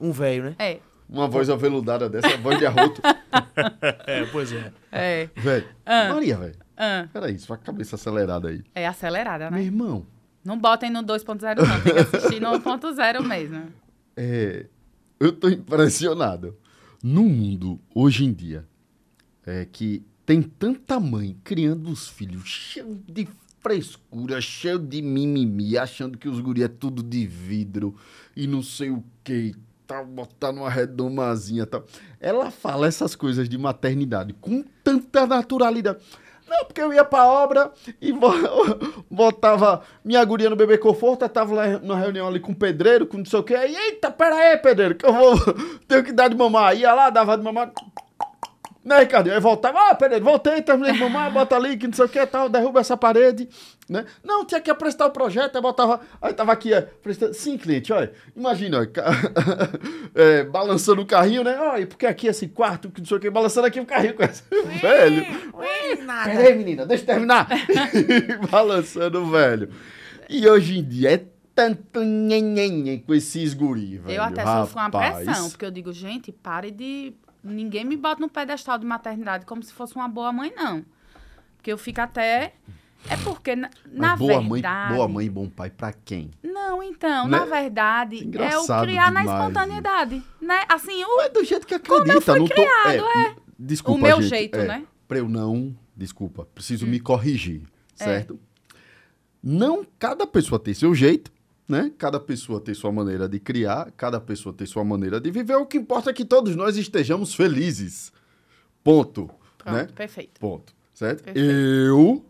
Um velho, né? É. Uma voz aveludada dessa, voz de arroto. é, pois é. É. Velho. Ah. Maria, velho. Ah. Peraí, sua cabeça acelerada aí. É acelerada, né? Meu irmão. Não botem no 2.0, não. Tem que assistir no 1.0 mesmo. É. Eu tô impressionado. No mundo, hoje em dia, é que tem tanta mãe criando os filhos cheio de frescura, cheio de mimimi, achando que os guri é tudo de vidro e não sei o que e tal, tá, botar numa redomazinha tal. Ela fala essas coisas de maternidade com tanta naturalidade. Não, porque eu ia pra obra e botava minha guria no bebê conforto, tava lá numa reunião ali com o pedreiro, com não sei o quê. Aí, eita, pera aí, pedreiro, que eu vou. Tenho que dar de mamar. Ia lá, dava de mamar, né, Ricardo? Aí voltava, ah, peraí, voltei, terminei de mamar, bota ali, que não sei o que tal, derruba essa parede, né? Não, tinha que apresentar o projeto, aí botava, aí tava aqui, é, sim, cliente, olha, imagina, ó, é, balançando o carrinho, né? Olha, porque aqui esse quarto, que não sei o que, balançando aqui o carrinho com essa, velho. Ué, nada. Peraí, menina, deixa eu terminar. balançando o velho. E hoje em dia é tanto nhenhenhen com esses guri, velho. Eu até Rapaz. sofro uma pressão, porque eu digo, gente, pare de Ninguém me bota no pedestal de maternidade como se fosse uma boa mãe, não. Porque eu fico até. É porque, na, na boa verdade. Mãe, boa mãe e bom pai para quem? Não, então, né? na verdade, é o criar demais, na né? espontaneidade. Né? Assim, o. É do jeito que acredita, como eu fui não tô... criado, é, é. Desculpa. O meu gente, jeito, é, né? Pra eu não. Desculpa, preciso hum. me corrigir, é. certo? É. Não cada pessoa tem seu jeito, né? Cada pessoa tem sua maneira de criar, cada pessoa tem sua maneira de viver. O que importa é que todos nós estejamos felizes. Ponto. Pronto, né? perfeito. Ponto. Certo? Perfeito. Eu,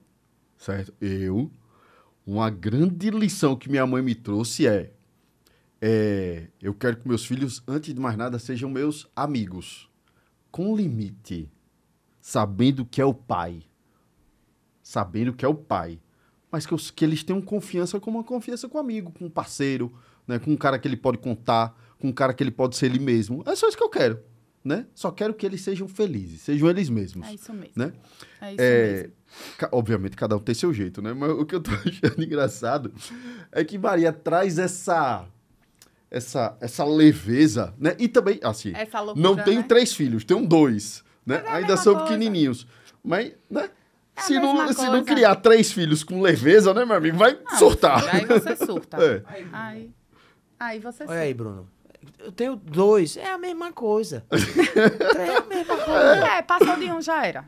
certo? Eu, uma grande lição que minha mãe me trouxe é, é eu quero que meus filhos, antes de mais nada, sejam meus amigos. Com limite. Sabendo que é o pai. Sabendo que é o pai mas que, os, que eles tenham confiança como uma confiança com um amigo, com um parceiro, né? com um cara que ele pode contar, com um cara que ele pode ser ele mesmo. É só isso que eu quero. Né? Só quero que eles sejam felizes, sejam eles mesmos. É isso mesmo. Né? É isso é, mesmo. Ca obviamente, cada um tem seu jeito, né? Mas o que eu tô achando engraçado é que Maria traz essa essa essa leveza, né? E também, assim, loucura, não tenho né? três filhos, tenho dois, né? É Ainda são coisa. pequenininhos. Mas, né? É se, não, se não criar três filhos com leveza, né, meu amigo? Vai não, surtar. Aí você surta. É. Aí, aí você Olha surta. aí, Bruno. Eu tenho dois, é a mesma coisa. é a mesma coisa. É, passou de um já era.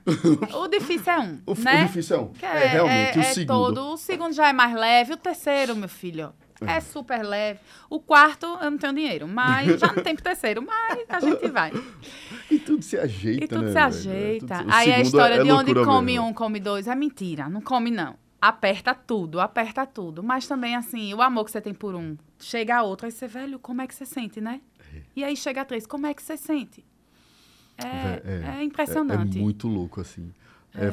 O difícil é um. O, né? o difícil é um. Que é, é realmente é, o segundo. Todo. O segundo já é mais leve. O terceiro, meu filho, é. é super leve. O quarto, eu não tenho dinheiro, mas já não tem pro terceiro, mas a gente vai. E tudo se ajeita, E tudo né, se ajeita. É, tudo... Aí a história é de onde come mesmo. um, come dois, é mentira, não come não. Aperta tudo, aperta tudo. Mas também, assim, o amor que você tem por um, chega a outro, aí você, velho, como é que você sente, né? É. E aí chega a três, como é que você sente? É, é. É, é impressionante. É, muito louco, assim.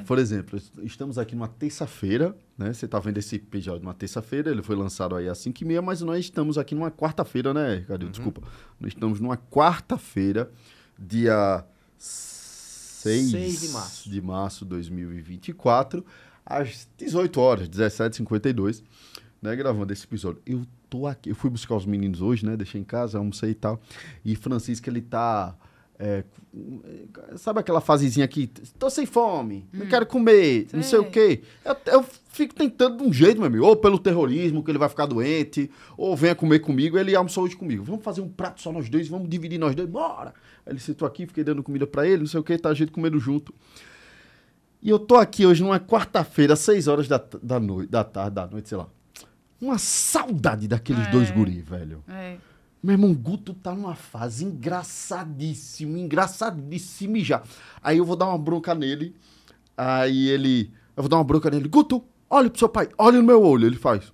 por exemplo, estamos aqui numa terça-feira, né? Você está vendo esse episódio numa terça-feira, ele foi lançado aí às 5h30, mas nós estamos aqui numa quarta-feira, né, Ricardo? Uhum. Desculpa. Nós estamos numa quarta-feira dia 6, 6 de março de março 2024, às 18 horas, 17h52, né, gravando esse episódio. Eu tô aqui, eu fui buscar os meninos hoje, né, deixei em casa, almocei e tal, e Francisco, ele tá é, sabe aquela fasezinha aqui? Tô sem fome, hum. não quero comer, sei. não sei o quê. Eu, eu, fico tentando de um jeito, meu amigo. Ou pelo terrorismo, que ele vai ficar doente, ou venha comer comigo, ele almoçou hoje comigo. Vamos fazer um prato só nós dois, vamos dividir nós dois, bora! ele sentou aqui, fiquei dando comida para ele, não sei o quê, tá a gente comendo junto. E eu tô aqui hoje numa quarta-feira, seis horas da, da noite, da tarde, da noite, sei lá. Uma saudade daqueles é. dois guri, velho. É. Meu irmão, Guto tá numa fase engraçadíssimo, engraçadíssimo já. Aí eu vou dar uma bronca nele. Aí ele. Eu vou dar uma bronca nele. Guto, olha pro seu pai, olha no meu olho. Ele faz.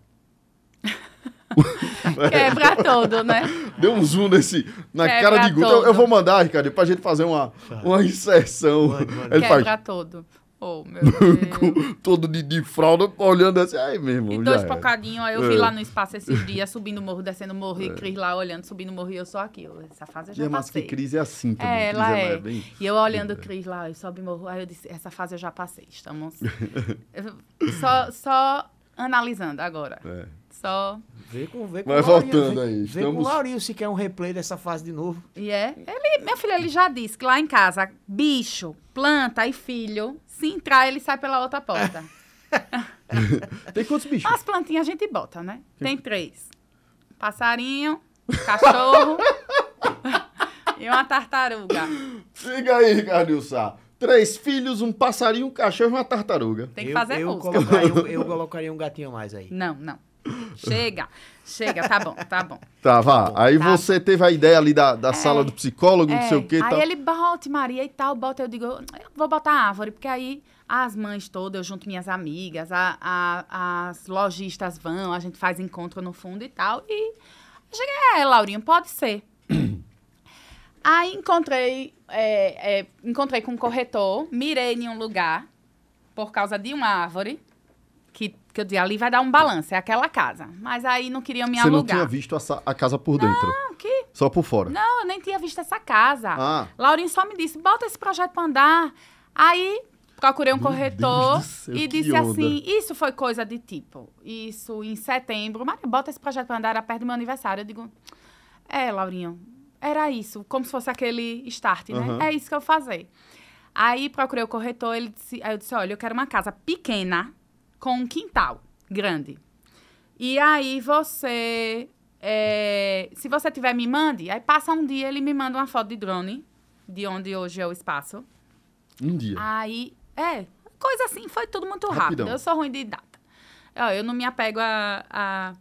Quebra todo, né? Deu um zoom nesse, na Quebra cara de Guto. Eu, eu, vou mandar, Ricardo, pra gente fazer uma, uma inserção. Ele Quebra faz. todo. Oh, meu Deus. Todo de, de fralda, olhando assim, ai, mesmo. E dois pocadinhos, aí eu é. vi lá no espaço esses dias, subindo morro, descendo morro, é. e Cris lá olhando, subindo morro, e eu só aqui. essa fase eu é já e passei. Mas que Cris é assim também. É, ela é. é bem... E eu olhando é. Cris lá, eu sobe morro, aí eu disse, essa fase eu já passei, estamos... só, só analisando agora. É só. Vê com, vê com Mas Laurinho, voltando vê, aí. Estamos... Vê com o Laurinho se quer é um replay dessa fase de novo. E é. Ele, meu filho, ele já disse que lá em casa, bicho, planta e filho, se entrar, ele sai pela outra porta. Tem quantos bichos? As plantinhas a gente bota, né? Tem três. Passarinho, cachorro e uma tartaruga. Siga aí, Ricardo Sá. Três filhos, um passarinho, um cachorro e uma tartaruga. Tem que eu, fazer eu Colocaria, eu, eu colocaria um gatinho a mais aí. Não, não. Chega, chega, tá bom, tá bom. Tá, vá. Tá aí tá você teve a ideia ali da, da é, sala do psicólogo, é, não sei o é. quê. Aí tal. ele bota, Maria e tal, bota. Eu digo, eu vou botar árvore, porque aí as mães todas, eu junto minhas amigas, a, a, as lojistas vão, a gente faz encontro no fundo e tal. E cheguei, é, Laurinho, pode ser. aí encontrei, é, é, encontrei com um corretor, mirei em um lugar, por causa de uma árvore, que que eu dizia, ali vai dar um balanço, é aquela casa. Mas aí não queriam me Você alugar. Você não tinha visto a, a, casa por dentro? Não, que... Só por fora? Não, eu nem tinha visto essa casa. Ah. Laurinho só me disse, bota esse projeto pra andar. Aí procurei um Meu corretor céu, e disse assim: Isso foi coisa de tipo, isso em setembro. Maria, bota esse projeto para andar, era perto do meu aniversário. Eu digo: É, Laurinho, era isso, como se fosse aquele start, né? Uhum. É isso que eu fazer. Aí procurei o corretor, ele disse, aí eu disse: Olha, eu quero uma casa pequena, com um quintal grande. E aí você. É, se você tiver, me mande. Aí passa um dia, ele me manda uma foto de drone, de onde hoje é o espaço. Um dia. Aí, é, coisa assim, foi tudo muito rápido. Rapidão. Eu sou ruim de data. Eu, eu não me apego a, a.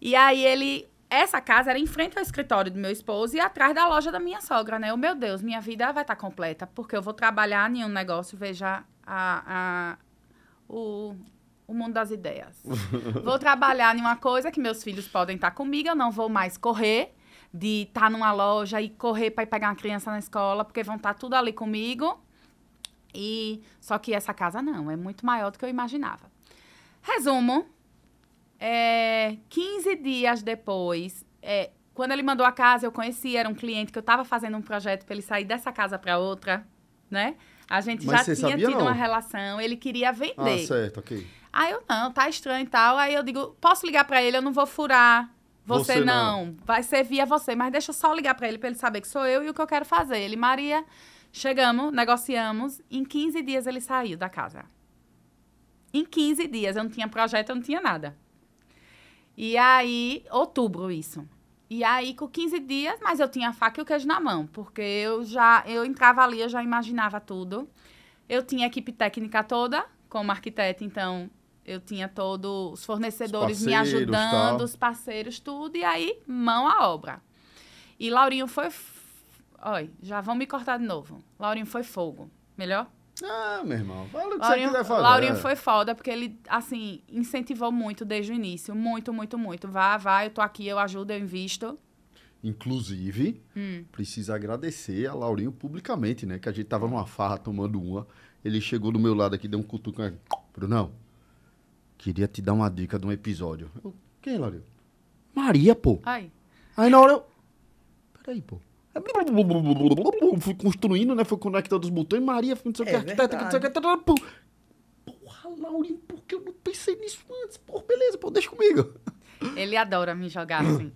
E aí ele. Essa casa era em frente ao escritório do meu esposo e atrás da loja da minha sogra, né? O meu Deus, minha vida vai estar tá completa, porque eu vou trabalhar em um negócio, veja a, a, o, o mundo das ideias. vou trabalhar em uma coisa que meus filhos podem estar tá comigo, eu não vou mais correr de estar tá numa loja e correr para ir pegar uma criança na escola, porque vão estar tá tudo ali comigo. E só que essa casa não, é muito maior do que eu imaginava. Resumo, é, 15 dias depois, é, quando ele mandou a casa, eu conheci, era um cliente que eu estava fazendo um projeto para ele sair dessa casa para outra, né? A gente Mas já tinha sabia, tido não? uma relação, ele queria ah, vender. Ah, certo, ok. Aí eu, não, tá estranho e tal. Aí eu digo, posso ligar para ele? Eu não vou furar. Você, você não. não. Vai ser via você. Mas deixa eu só ligar para ele, para ele saber que sou eu e o que eu quero fazer. Ele, Maria, chegamos, negociamos. Em 15 dias ele saiu da casa. Em 15 dias. Eu não tinha projeto, eu não tinha nada. E aí, outubro isso. E aí, com 15 dias, mas eu tinha a faca e o queijo na mão. Porque eu já, eu entrava ali, eu já imaginava tudo. Eu tinha a equipe técnica toda, como arquiteto, então eu tinha todos os fornecedores os me ajudando, tal. os parceiros, tudo. E aí, mão à obra. E Laurinho foi. Olha, já vão me cortar de novo. Laurinho foi fogo. Melhor? Ah, meu irmão, fala o que Laurinho, você quiser falar. Laurinho foi foda, porque ele, assim, incentivou muito desde o início. Muito, muito, muito. Vá, vá, eu tô aqui, eu ajudo, eu invisto. Inclusive, hum. precisa agradecer a Laurinho publicamente, né? Que a gente tava numa farra tomando uma. Ele chegou do meu lado aqui, deu um cutucão. Brunão, Queria te dar uma dica de um episódio. Eu, Quem, é, Lauril? Maria, pô. Ai. Aí na hora eu. Peraí, pô. É, fui construindo, né? Fui conectando é os botões. Maria, fui não sei o que, É não sei o que. pô. Porra, Laurinho, por que eu não pensei nisso antes? Porra, beleza, pô, deixa comigo. Ele adora me jogar assim.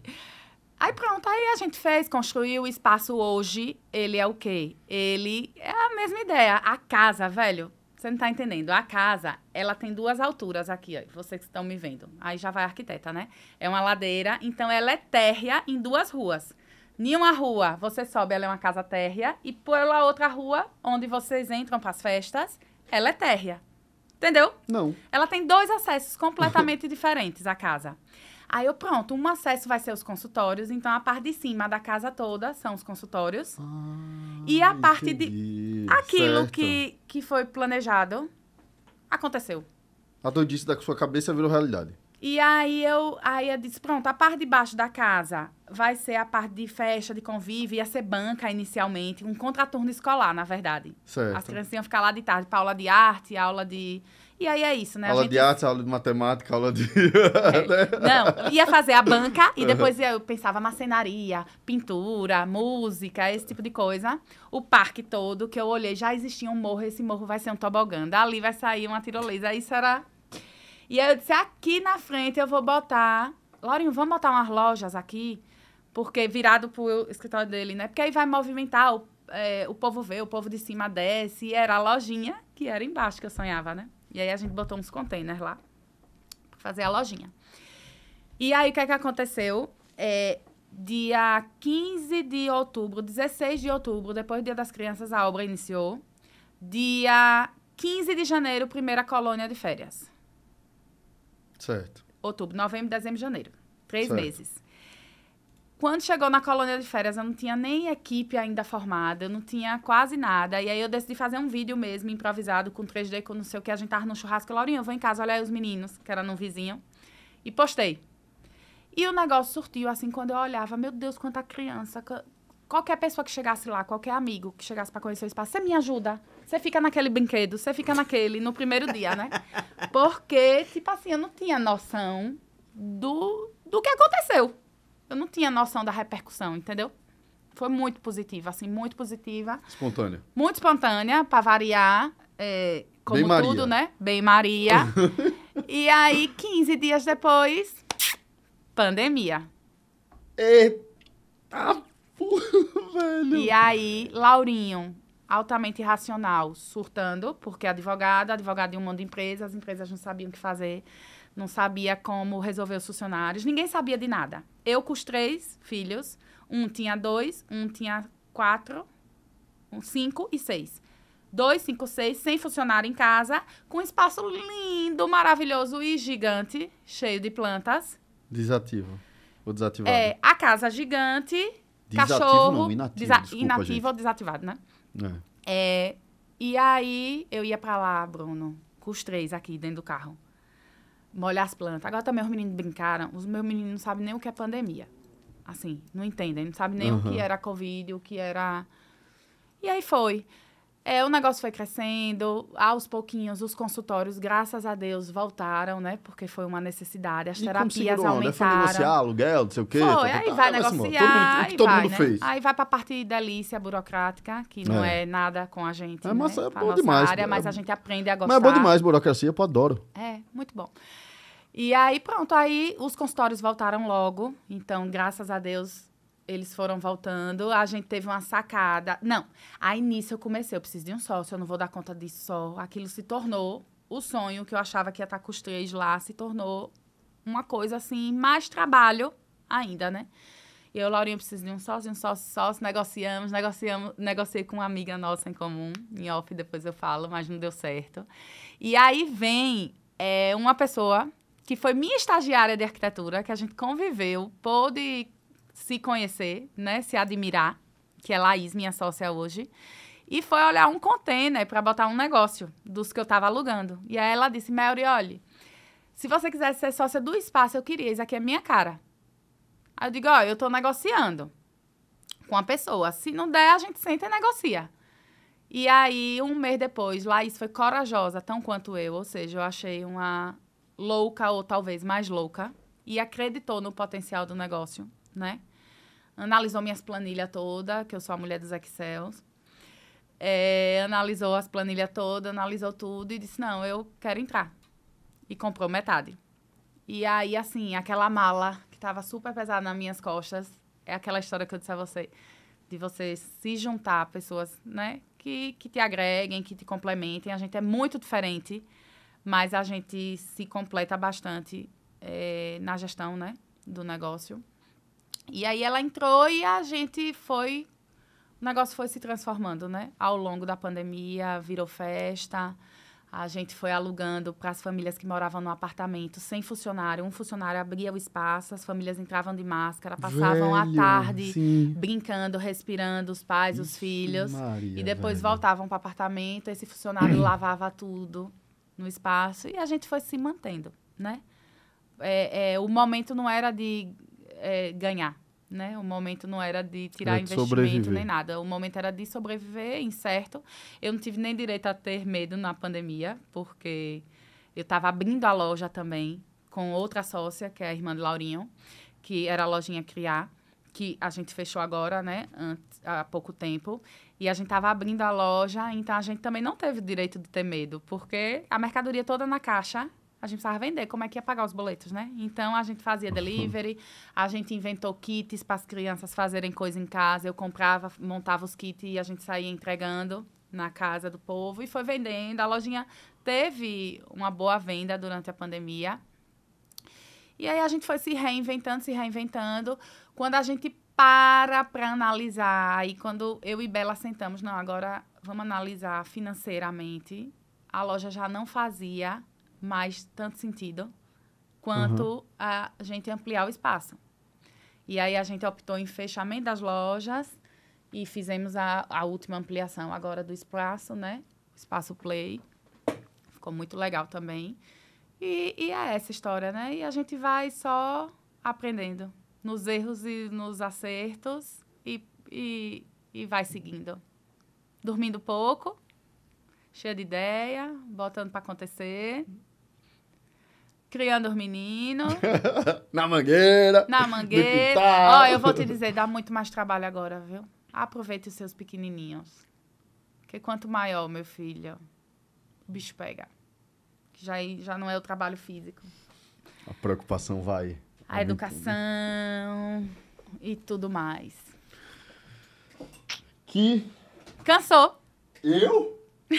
Aí pronto, aí a gente fez, construiu o espaço hoje. Ele é o quê? Ele é a mesma ideia. A casa, velho. Você não está entendendo. A casa, ela tem duas alturas aqui, ó, vocês que estão me vendo. Aí já vai arquiteta, né? É uma ladeira, então ela é térrea em duas ruas. Nenhuma rua você sobe, ela é uma casa térrea. E pela outra rua, onde vocês entram para as festas, ela é térrea. Entendeu? Não. Ela tem dois acessos completamente diferentes à casa. Aí eu, pronto, um acesso vai ser os consultórios. Então, a parte de cima da casa toda são os consultórios. Ah, e a ah, parte entendi. de. Aquilo que, que foi planejado aconteceu. A doidice da sua cabeça virou realidade. E aí eu, aí eu disse, pronto, a parte de baixo da casa vai ser a parte de festa, de convívio, ia ser banca inicialmente, um contraturno escolar, na verdade. Certo. As crianças iam ficar lá de tarde para aula de arte, aula de e aí é isso, né? Aula gente... de arte, aula de matemática, aula de. É. Né? Não, ia fazer a banca e depois eu pensava macenaria, pintura, música, esse tipo de coisa. O parque todo, que eu olhei, já existia um morro, esse morro vai ser um tobogã. Dali vai sair uma tirolesa. Isso era. E aí eu disse: aqui na frente eu vou botar. Laurinho, vamos botar umas lojas aqui? Porque virado pro escritório dele, né? Porque aí vai movimentar, o, é, o povo vê, o povo de cima desce. E era a lojinha que era embaixo que eu sonhava, né? E aí a gente botou uns containers lá pra fazer a lojinha. E aí o que é que aconteceu? É, dia 15 de outubro, 16 de outubro, depois do Dia das Crianças, a obra iniciou. Dia 15 de janeiro, primeira colônia de férias. Certo. Outubro, novembro, dezembro, janeiro. Três certo. meses. Quando chegou na colônia de férias, eu não tinha nem equipe ainda formada, eu não tinha quase nada. E aí eu decidi fazer um vídeo mesmo, improvisado, com 3D, com não sei o que. A gente tava no churrasco. Laurinha, eu vou em casa, olha aí os meninos, que era no vizinho. E postei. E o negócio surtiu, assim, quando eu olhava, meu Deus, quanta criança. Qualquer pessoa que chegasse lá, qualquer amigo que chegasse para conhecer o espaço, você me ajuda. Você fica naquele brinquedo, você fica naquele, no primeiro dia, né? Porque, tipo assim, eu não tinha noção do, do que aconteceu eu não tinha noção da repercussão, entendeu? Foi muito positiva, assim, muito positiva. Espontânea. Muito espontânea, para variar, é, como Bem tudo, né? Bem Maria. e aí, 15 dias depois, pandemia. Eita porra, velho. E aí, Laurinho, altamente irracional, surtando, porque advogado, advogado de um monte de empresas, as empresas não sabiam o que fazer não sabia como resolver os funcionários, ninguém sabia de nada. Eu com os três filhos, um tinha dois, um tinha quatro, um cinco e seis. Dois, cinco, seis, sem funcionário em casa, com um espaço lindo, maravilhoso e gigante, cheio de plantas. Desativo. Ou desativado? É, a casa gigante, Desativo cachorro. Não, inativo, desa desculpa, inativo gente. ou desativado, né? É. é. E aí eu ia pra lá, Bruno, com os três aqui dentro do carro molhar as plantas. Agora também os meninos brincaram. Os meus meninos não sabem nem o que é pandemia. Assim, não entendem. Não sabem nem uhum. o que era Covid, o que era... E aí foi. É, o negócio foi crescendo, aos pouquinhos os consultórios, graças a Deus, voltaram, né? Porque foi uma necessidade, as e terapias aumentaram. Foi negociar aluguel, não sei o quê. Foi, tá, tá, tá. aí tá, vai tá, negociar, assim, todo mundo, todo vai, mundo né? fez. Aí vai pra parte de delícia burocrática, que não é, é nada com a gente, é, né? mas né? É bom demais. Área, é mas é, a gente aprende a gostar. Mas é bom demais burocracia, eu adoro. É, muito bom. E aí, pronto, aí os consultórios voltaram logo. Então, graças a Deus, eles foram voltando, a gente teve uma sacada. Não, aí nisso eu comecei, eu preciso de um sócio, eu não vou dar conta disso só. Aquilo se tornou o sonho que eu achava que ia estar com os três lá, se tornou uma coisa assim, mais trabalho ainda, né? E eu, Laurinha, preciso de um sócio, um sócio, sócio. Negociamos, negociamos, negociei com uma amiga nossa em comum, em off, depois eu falo, mas não deu certo. E aí vem é, uma pessoa que foi minha estagiária de arquitetura, que a gente conviveu, pôde se conhecer, né? Se admirar, que é Laís, minha sócia hoje. E foi olhar um container para botar um negócio dos que eu estava alugando. E aí ela disse: Mary, olhe, se você quiser ser sócia do espaço, eu queria, isso aqui é minha cara. Aí eu digo: ó, eu estou negociando com a pessoa. Se não der, a gente senta e negocia. E aí, um mês depois, Laís foi corajosa, tão quanto eu, ou seja, eu achei uma louca ou talvez mais louca, e acreditou no potencial do negócio, né? analisou minhas planilhas toda, que eu sou a mulher dos Excels. É, analisou as planilhas toda, analisou tudo e disse: Não, eu quero entrar. E comprou metade. E aí, assim, aquela mala que estava super pesada nas minhas costas, é aquela história que eu disse a você, de você se juntar a pessoas, né, que, que te agreguem, que te complementem. A gente é muito diferente, mas a gente se completa bastante é, na gestão, né, do negócio. E aí ela entrou e a gente foi. O negócio foi se transformando, né? Ao longo da pandemia, virou festa. A gente foi alugando para as famílias que moravam no apartamento sem funcionário. Um funcionário abria o espaço, as famílias entravam de máscara, passavam velho, a tarde sim. brincando, respirando, os pais, Ixi, os filhos. Maria, e depois velho. voltavam para o apartamento. Esse funcionário lavava tudo no espaço e a gente foi se mantendo, né? É, é, o momento não era de é, ganhar. Né? O momento não era de tirar é de investimento sobreviver. nem nada. O momento era de sobreviver, incerto. Eu não tive nem direito a ter medo na pandemia, porque eu estava abrindo a loja também com outra sócia, que é a irmã de Laurinho, que era a lojinha Criar, que a gente fechou agora, né? Antes, há pouco tempo. E a gente estava abrindo a loja, então a gente também não teve direito de ter medo, porque a mercadoria toda na caixa a gente precisava vender, como é que ia pagar os boletos, né? Então a gente fazia uhum. delivery, a gente inventou kits para as crianças fazerem coisa em casa. Eu comprava, montava os kits e a gente saía entregando na casa do povo e foi vendendo. A lojinha teve uma boa venda durante a pandemia. E aí a gente foi se reinventando, se reinventando. Quando a gente para para analisar, e quando eu e Bela sentamos, não, agora vamos analisar financeiramente. A loja já não fazia mais tanto sentido quanto uhum. a gente ampliar o espaço. E aí a gente optou em fechamento das lojas e fizemos a, a última ampliação agora do espaço, né? Espaço Play. Ficou muito legal também. E, e é essa história, né? E a gente vai só aprendendo nos erros e nos acertos e, e, e vai seguindo. Dormindo pouco, cheia de ideia, botando para acontecer criando os meninos. na mangueira. Na mangueira. Ó, eu vou te dizer, dá muito mais trabalho agora, viu? Aproveite os seus pequenininhos. Porque quanto maior, meu filho, o bicho pega. Já, é, já não é o trabalho físico. A preocupação vai. A educação e tudo mais. Que. Cansou. Eu?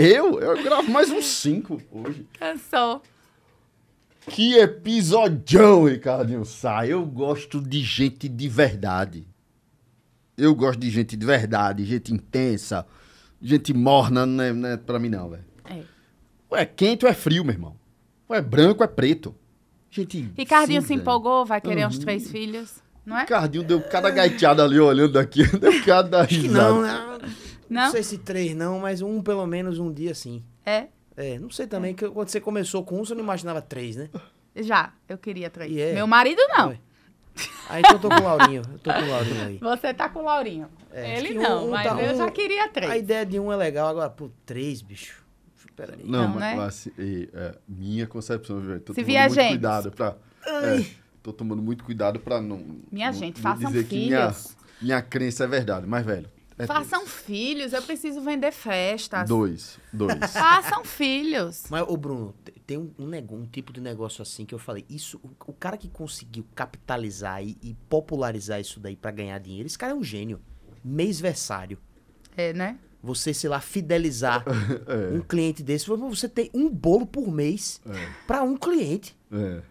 eu? Eu gravo mais uns cinco hoje. Cansou. Que episódio, Ricardinho Sá. Eu gosto de gente de verdade. Eu gosto de gente de verdade, gente intensa, gente morna, não é, não é pra mim não, velho. É. é quente ou é frio, meu irmão. Ou é branco ou é preto. Gente Ricardinho assim, se empolgou, vai querer uhum. uns três filhos, não é? Ricardinho deu cada gaitada ali, olhando aqui, deu cada risada. Acho que não, não. Né? Não? não sei se três não, mas um pelo menos um dia sim. É? É, não sei também, é. que quando você começou com um, você não imaginava três, né? Já, eu queria três. É. Meu marido não. Aí ah, então eu tô com o Laurinho. Eu tô com o Laurinho aí. Você tá com o Laurinho. É, Ele não, um, mas tá, eu um, já queria três. A ideia de um é legal, agora, pô, três, bicho. Peraí. Não, não, mas, né? mas assim, e, é, minha concepção, velho. Tô Se tomando vier muito gente. cuidado pra. É, tô tomando muito cuidado pra não. Minha não, gente, não façam dizer filhos. Que minha, minha crença é verdade, mas, velho. É Façam dois. filhos, eu preciso vender festas. Dois, dois. Façam filhos. Mas, ô Bruno, tem um, um, um, tipo de negócio assim que eu falei, isso, o, o cara que conseguiu capitalizar e, e popularizar isso daí para ganhar dinheiro, esse cara é um gênio. Mêsversário. É, né? Você, sei lá, fidelizar é. um cliente desse, você tem um bolo por mês é. para um cliente. É.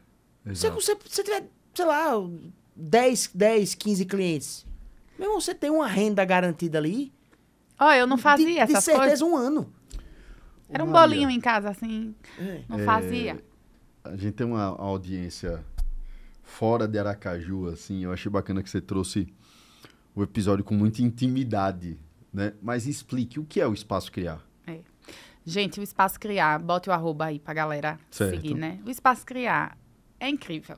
Se você, você tiver, sei lá, 10, 10, 15 clientes, meu irmão, você tem uma renda garantida ali. Ó, oh, eu não fazia de, coisa De certeza, um ano. Era um bolinho em casa, assim. É. Não fazia. É, a gente tem uma audiência fora de Aracaju, assim. Eu achei bacana que você trouxe o episódio com muita intimidade, né? Mas explique o que é o Espaço Criar. É. Gente, o Espaço Criar, bote o arroba aí pra galera certo. seguir, né? O Espaço Criar é incrível.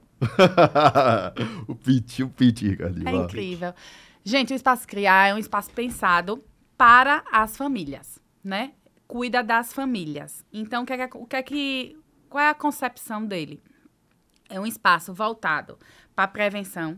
o pitch, o pitch, Ricardo. É incrível. Pitch. Gente, o Espaço Criar é um espaço pensado para as famílias, né? Cuida das famílias. Então, o que é que, o que, é que qual é a concepção dele? É um espaço voltado para a prevenção,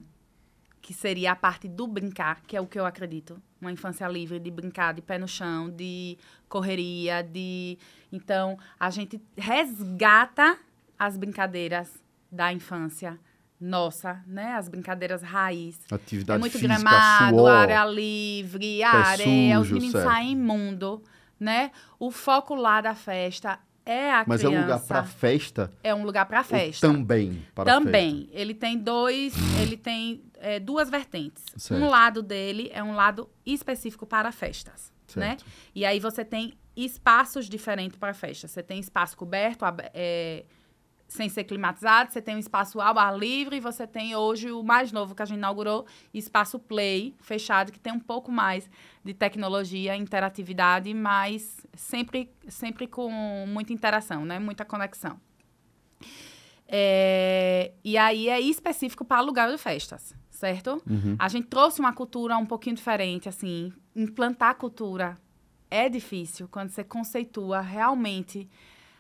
que seria a parte do brincar, que é o que eu acredito. Uma infância livre de brincar de pé no chão, de correria, de. Então, a gente resgata as brincadeiras da infância nossa, né? As brincadeiras raiz. Atividade é muito física, gramado, suor, área livre, a areia, sujo, os meninos certo. saem imundo, né? O foco lá da festa é a Mas criança. Mas é um lugar para festa? É um lugar para festa. Também para Também. Festa. Ele tem dois, ele tem é, duas vertentes. Certo. Um lado dele é um lado específico para festas, né? certo. né? E aí você tem espaços diferentes para festa. Você tem espaço coberto, é, sem ser climatizado, você tem um espaço ao ar livre e você tem hoje o mais novo que a gente inaugurou, espaço play, fechado, que tem um pouco mais de tecnologia, interatividade, mas sempre, sempre com muita interação, né? Muita conexão. É, e aí é específico para lugar de festas, certo? Uhum. A gente trouxe uma cultura um pouquinho diferente, assim, implantar cultura é difícil quando você conceitua realmente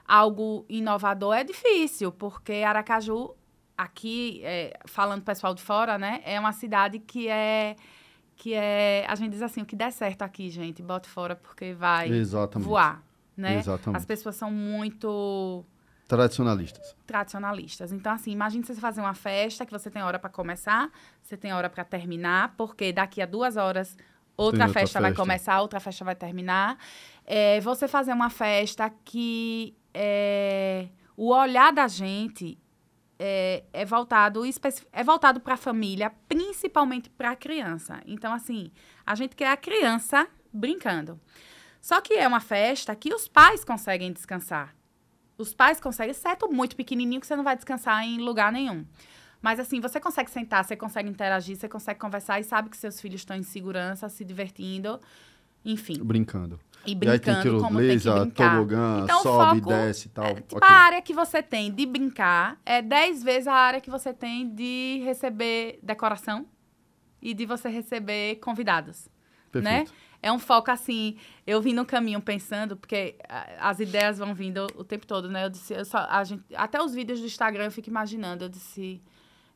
algo inovador é difícil, porque Aracaju, aqui, é, falando pessoal de fora, né, é uma cidade que é que é, a gente diz assim, o que der certo aqui, gente, bota fora porque vai Exatamente. voar, né? Exatamente. As pessoas são muito tradicionalistas. Tradicionalistas. Então assim, imagine você fazer uma festa que você tem hora para começar, você tem hora para terminar, porque daqui a duas horas outra, outra festa, festa, vai começar, outra festa vai terminar. É, você fazer uma festa que é, o olhar da gente é, é voltado é voltado para a família, principalmente para a criança. Então, assim, a gente quer a criança brincando. Só que é uma festa que os pais conseguem descansar. Os pais conseguem, exceto muito pequenininho, que você não vai descansar em lugar nenhum. Mas assim, você consegue sentar, você consegue interagir, você consegue conversar e sabe que seus filhos estão em segurança, se divertindo, enfim. Brincando. E brincando e como blazer, tem que brincar. Tobogã, então, sobe, foco, desce e tal. É, tipo, okay. a área que você tem de brincar é 10 vezes a área que você tem de receber decoração e de você receber convidados. Né? Perfeito. Né? É um foco assim. Eu vim no caminho pensando, porque ah, as ideias vão vindo o tempo todo, né? Eu disse, eu só, gente, até os vídeos do Instagram eu fico imaginando. Eu disse,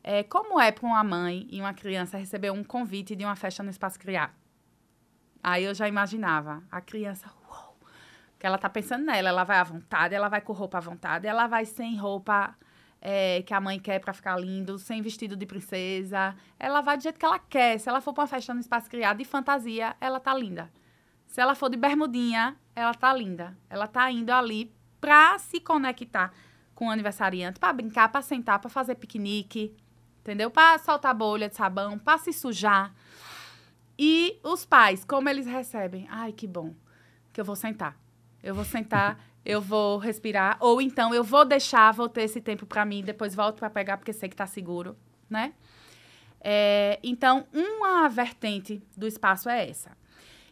é, como é para uma mãe e uma criança receber um convite de uma festa no Espaço Criar? Aí eu já imaginava a criança, uou, que ela tá pensando nela, ela vai à vontade, ela vai com roupa à vontade, ela vai sem roupa é, que a mãe quer para ficar lindo, sem vestido de princesa, ela vai do jeito que ela quer. Se ela for para uma festa no espaço criado de fantasia, ela tá linda. Se ela for de bermudinha, ela tá linda. Ela tá indo ali pra se conectar com o aniversariante, para brincar, para sentar, para fazer piquenique, entendeu? Para soltar bolha de sabão, para se sujar e os pais, como eles recebem? Ai, que bom, que eu vou sentar. Eu vou sentar, eu vou respirar. Ou então, eu vou deixar, vou ter esse tempo para mim, depois volto para pegar, porque sei que está seguro, né? É, então, uma vertente do espaço é essa.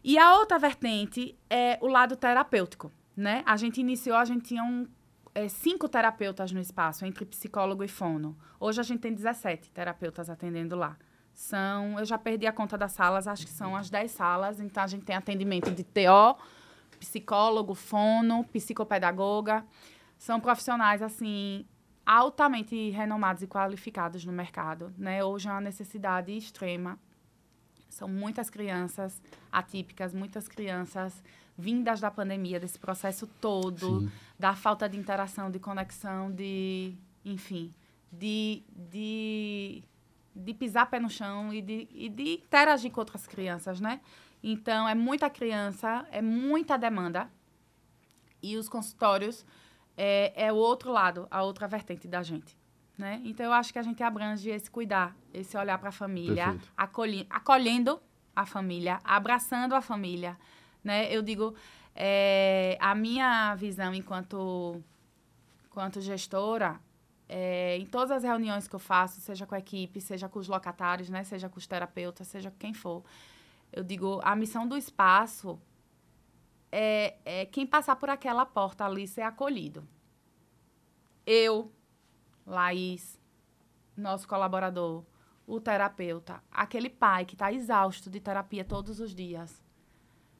E a outra vertente é o lado terapêutico, né? A gente iniciou, a gente tinha um é, cinco terapeutas no espaço, entre psicólogo e fono. Hoje a gente tem 17 terapeutas atendendo lá. São, eu já perdi a conta das salas, acho que são as 10 salas. Então a gente tem atendimento de TO, psicólogo, fono, psicopedagoga. São profissionais assim altamente renomados e qualificados no mercado, né? Hoje é uma necessidade extrema. São muitas crianças atípicas, muitas crianças vindas da pandemia, desse processo todo, Sim. da falta de interação, de conexão, de, enfim, de, de de pisar pé no chão e de, e de interagir com outras crianças, né? Então, é muita criança, é muita demanda. E os consultórios é, é o outro lado, a outra vertente da gente. Né? Então, eu acho que a gente abrange esse cuidar, esse olhar para a família, acolhendo a família, abraçando a família. Né? Eu digo, é, a minha visão enquanto, enquanto gestora é, em todas as reuniões que eu faço, seja com a equipe, seja com os locatários, né, seja com os terapeutas, seja com quem for, eu digo, a missão do espaço é, é quem passar por aquela porta ali ser acolhido. Eu, Laís, nosso colaborador, o terapeuta, aquele pai que está exausto de terapia todos os dias.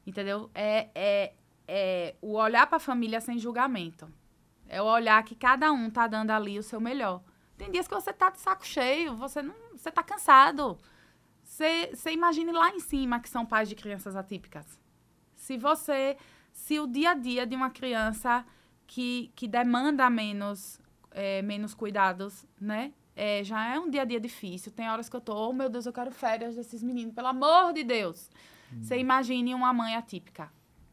Entendeu? É, é, é o olhar para a família sem julgamento. É o olhar que cada um tá dando ali o seu melhor. Tem dias que você tá de saco cheio, você não, você tá cansado. Você, você imagine lá em cima que são pais de crianças atípicas. Se você, se o dia a dia de uma criança que, que demanda menos, é, menos cuidados, né? É, já é um dia a dia difícil. Tem horas que eu tô, oh meu Deus, eu quero férias desses meninos, pelo amor de Deus. Hum. Você imagine uma mãe atípica,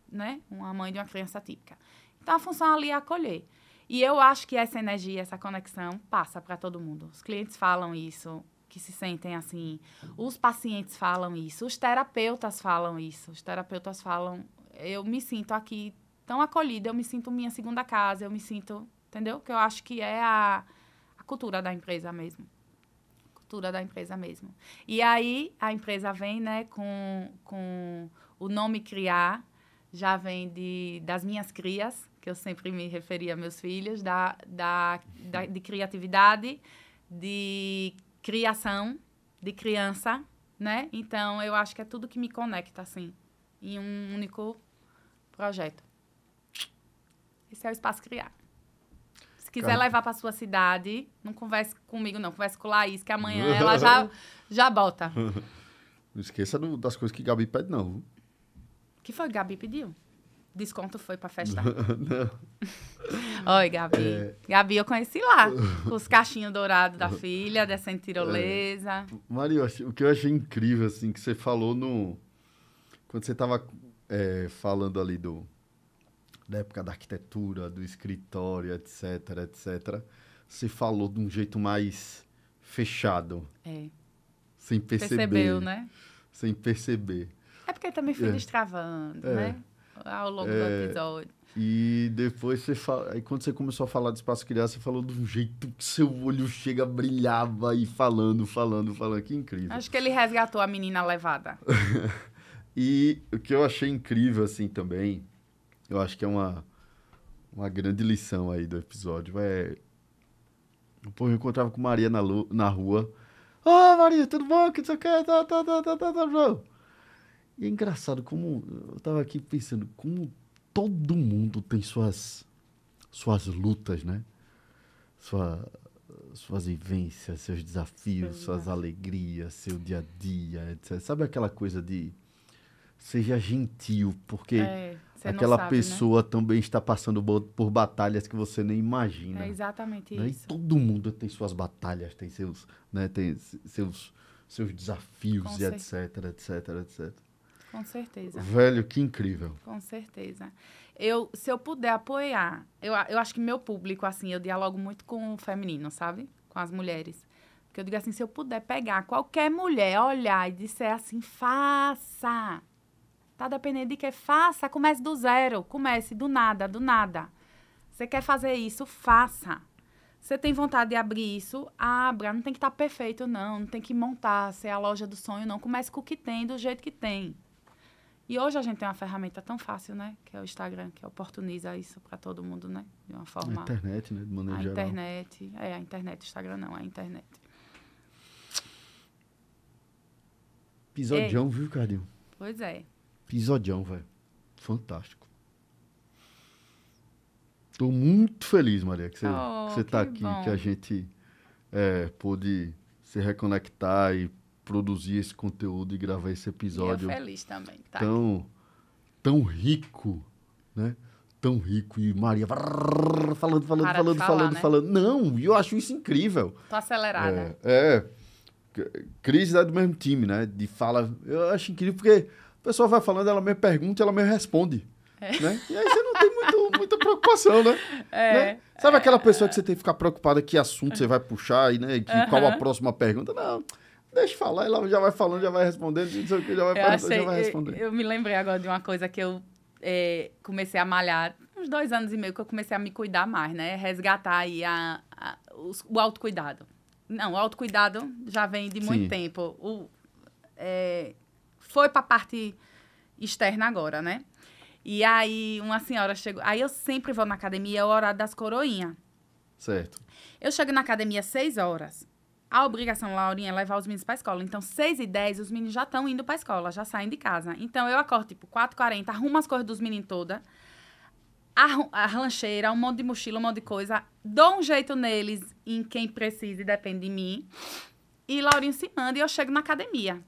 né? Uma mãe de uma criança atípica. Então a função ali é acolher. E eu acho que essa energia, essa conexão passa para todo mundo. Os clientes falam isso, que se sentem assim. Os pacientes falam isso, os terapeutas falam isso. Os terapeutas falam, eu me sinto aqui tão acolhida, eu me sinto minha segunda casa, eu me sinto, entendeu? Que eu acho que é a, a cultura da empresa mesmo. A cultura da empresa mesmo. E aí a empresa vem, né, com, com o nome criar, já vem de, das minhas crias, que eu sempre me referi a meus filhos, da, da, da, de criatividade, de criação, de criança, né? Então, eu acho que é tudo que me conecta, assim, em um único projeto. Esse é o Espaço Criar. Se quiser levar para sua cidade, não converse comigo, não. Converse com Laís, que amanhã ela já, já bota. Não esqueça do, das coisas que Gabi pede, não. que foi? Gabi pediu? desconto foi pra festa. Oi, Gabi. É... Gabi, eu conheci lá. Os caixinhos dourados da filha, dessa tirolesa. É... Maria, o que eu achei incrível, assim, que você falou no. Quando você tava é, falando ali do. Da época da arquitetura, do escritório, etc, etc. Você falou de um jeito mais fechado. É. Sem perceber. Percebeu, né? Sem perceber. É porque também fui é. destravando, é. né? ao longo é, do episódio. E depois você fala. Aí quando você começou a falar de espaço criado, você falou do jeito que seu olho chega, brilhava e falando, falando, falando. Que incrível. Acho que ele resgatou a menina levada. e o que eu achei incrível, assim, também, eu acho que é uma, uma grande lição aí do episódio. É. Pô, eu encontrava com Maria na, na rua. Ah oh, Maria, tudo bom? Que não tá tá, tá, tá, tá, tá, tá, tá, tá. E é engraçado como eu estava aqui pensando como todo mundo tem suas suas lutas, né? Sua, suas vivências, seus desafios, suas é. alegrias, seu dia a dia, etc. Sabe aquela coisa de seja gentil, porque é, aquela sabe, né? pessoa né? também está passando por batalhas que você nem imagina. É exatamente né? isso. E todo mundo tem suas batalhas, tem seus, né, tem seus seus desafios Com e certeza. etc, etc, etc. Com certeza. Velho, que incrível. Com certeza. Eu, se eu puder apoiar, eu, eu acho que meu público, assim, eu dialogo muito com o feminino, sabe? Com as mulheres. Porque eu digo assim, se eu puder pegar qualquer mulher, olhar e disser assim, faça. Tá dependendo de que faça, comece do zero, comece do nada, do nada. Você quer fazer isso, faça. Você tem vontade de abrir isso, abra. Não tem que estar tá perfeito, não. Não tem que montar, ser a loja do sonho, não. Comece com o que tem, do jeito que tem. E hoje a gente tem uma ferramenta tão fácil, né? Que é o Instagram, que oportuniza isso para todo mundo, né? De uma forma. A internet, né? De maneira a geral. internet. É, a internet. Instagram não, a internet. Pisodião, viu, Cardinho? Pois é. Pisodião, velho. Fantástico. Tô muito feliz, Maria, que você, oh, tá aqui, bom. que a gente é, pôde se reconectar e produzir esse conteúdo e gravar esse episódio. eu é feliz também, tá? Tão, tão rico, né? Tão rico. E Maria falando, falando, falando, falando, né? falando. Não, eu acho isso incrível. Tô acelerada. É. é Cris é do mesmo time, né? De fala. Eu acho incrível porque a pessoa vai falando, ela me pergunta ela me responde. É. Né? E aí você não tem muito, muita preocupação, né? É, né? Sabe é. aquela pessoa que você tem que ficar preocupada que assunto você vai puxar e né, que, uh -huh. qual a próxima pergunta? Não deixa falar, ela já vai falando, já vai respondendo, não sei o que, já vai, falando já vai respondendo. Eu, eu, me lembrei agora de uma coisa que eu é, comecei a malhar, uns dois anos e meio que eu comecei a me cuidar mais, né? Resgatar aí a, a, os, o autocuidado. Não, o autocuidado já vem de muito Sim. tempo. O, é, foi para a parte externa agora, né? E aí uma senhora chegou. Aí eu sempre vou na academia, é o horário das coroinhas. Certo. Eu chego na academia às seis horas. A obrigação, Laurinha, é levar os meninos pra escola. Então, 6 e 10, os meninos já estão indo pra escola, já saem de casa. Então, eu acordo, tipo, 4 40 arrumo as coisas dos meninos toda. A, lancheira, um monte de mochila, um monte de coisa. Dou um jeito neles, em quem precisa e depende de mim. E Laurinha se manda e eu chego na academia.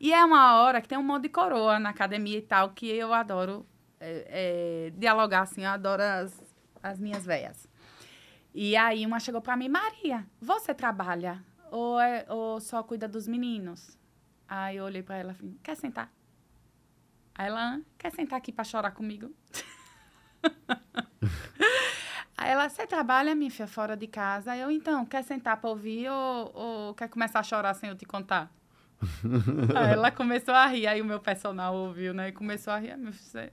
E é uma hora que tem um monte de coroa na academia e tal, que eu adoro é, é, dialogar, assim, eu adoro as, as minhas veias. E aí uma chegou para mim, Maria, você trabalha ou, é, ou só cuida dos meninos? Aí eu olhei para ela e falei, quer sentar? Aí ela, quer sentar aqui para chorar comigo? Aí ela, você trabalha, minha filha, fora de casa? Aí eu, então, quer sentar para ouvir ou, ou, quer começar a chorar sem eu te contar? aí ela começou a rir, aí o meu personal ouviu, né? E começou a rir, ah, meu filho, você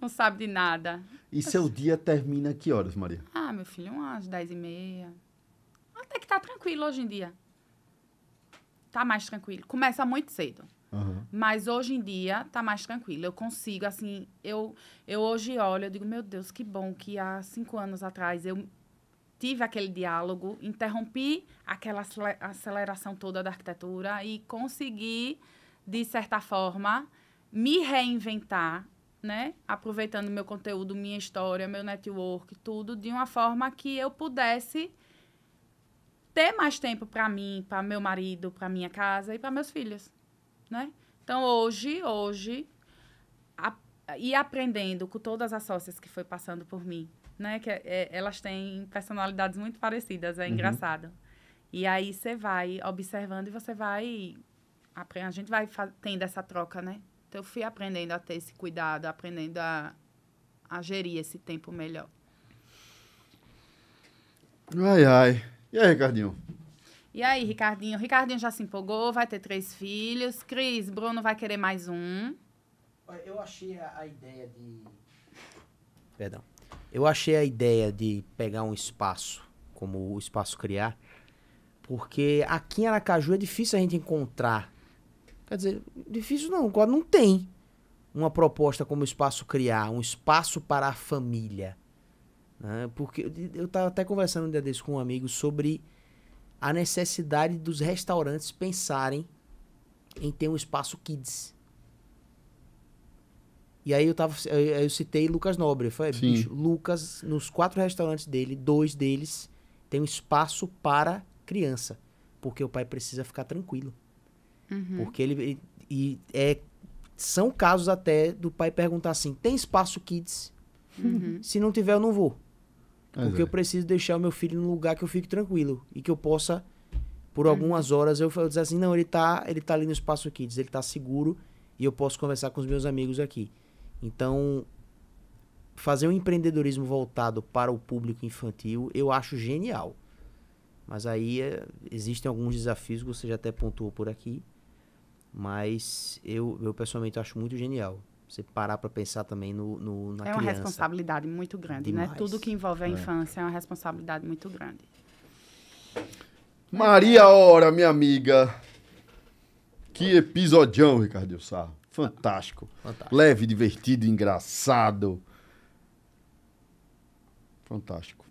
não sabe de nada. E seu dia termina a que horas, Maria? Ah, meu filho, umas dez e meia até que tá tranquilo hoje em dia. Tá mais tranquilo. Começa muito cedo. Uhum. Mas hoje em dia tá mais tranquilo. Eu consigo, assim, eu, eu hoje olho, eu digo, meu Deus, que bom que há cinco anos atrás eu tive aquele diálogo, interrompi aquela aceleração toda da arquitetura e consegui, de certa forma, me reinventar, né? Aproveitando meu conteúdo, minha história, meu network, tudo, de uma forma que eu pudesse ter mais tempo para mim, para meu marido, para minha casa e para meus filhos, né? Então hoje, hoje a, e aprendendo com todas as sócias que foi passando por mim, né? Que é, é elas têm personalidades muito parecidas, é uhum. engraçado. E aí você vai observando e você vai a gente vai tendo essa troca, né? Então eu fui aprendendo a ter esse cuidado, aprendendo a, a gerir esse tempo melhor. Ai, ai. E aí, Ricardinho? E aí, Ricardinho? Ricardinho já se empolgou, vai ter três filhos. Cris, Bruno vai querer mais um. Eu achei a, ideia de. Perdão. Eu achei a ideia de pegar um espaço, como o espaço criar, porque aqui em Aracaju é difícil a gente encontrar. Quer dizer, difícil não, agora não tem uma proposta como o espaço criar, um espaço para a família. Né? Porque eu estava até conversando um dia desses com um amigo sobre a necessidade dos restaurantes pensarem em ter um espaço kids. E aí eu, tava, eu, citei Lucas Nobre. foi bicho, Lucas, nos quatro restaurantes dele, dois deles tem um espaço para criança. Porque o pai precisa ficar tranquilo. Uhum. Porque ele, ele. E é, são casos até do pai perguntar assim: tem espaço kids? Uhum. Se não tiver, eu não vou porque é. eu preciso deixar o meu filho num lugar que eu fique tranquilo e que eu possa, por hum. algumas horas, eu, dizer assim, não, ele tá, ele tá ali no espaço kids, ele tá seguro e eu posso conversar com os meus amigos aqui. Então, fazer um empreendedorismo voltado para o público infantil, eu acho genial. Mas aí é, existem alguns desafios que você já até pontuou por aqui, mas eu, eu pessoalmente acho muito genial você parar para pensar também no, no na é criança. É uma responsabilidade muito grande, né? Demais. né? Tudo que envolve a infância é uma responsabilidade muito grande. Maria Hora, minha amiga. Que episodião, Ricardo Sá. Fantástico. Fantástico. Leve, divertido, engraçado. Fantástico.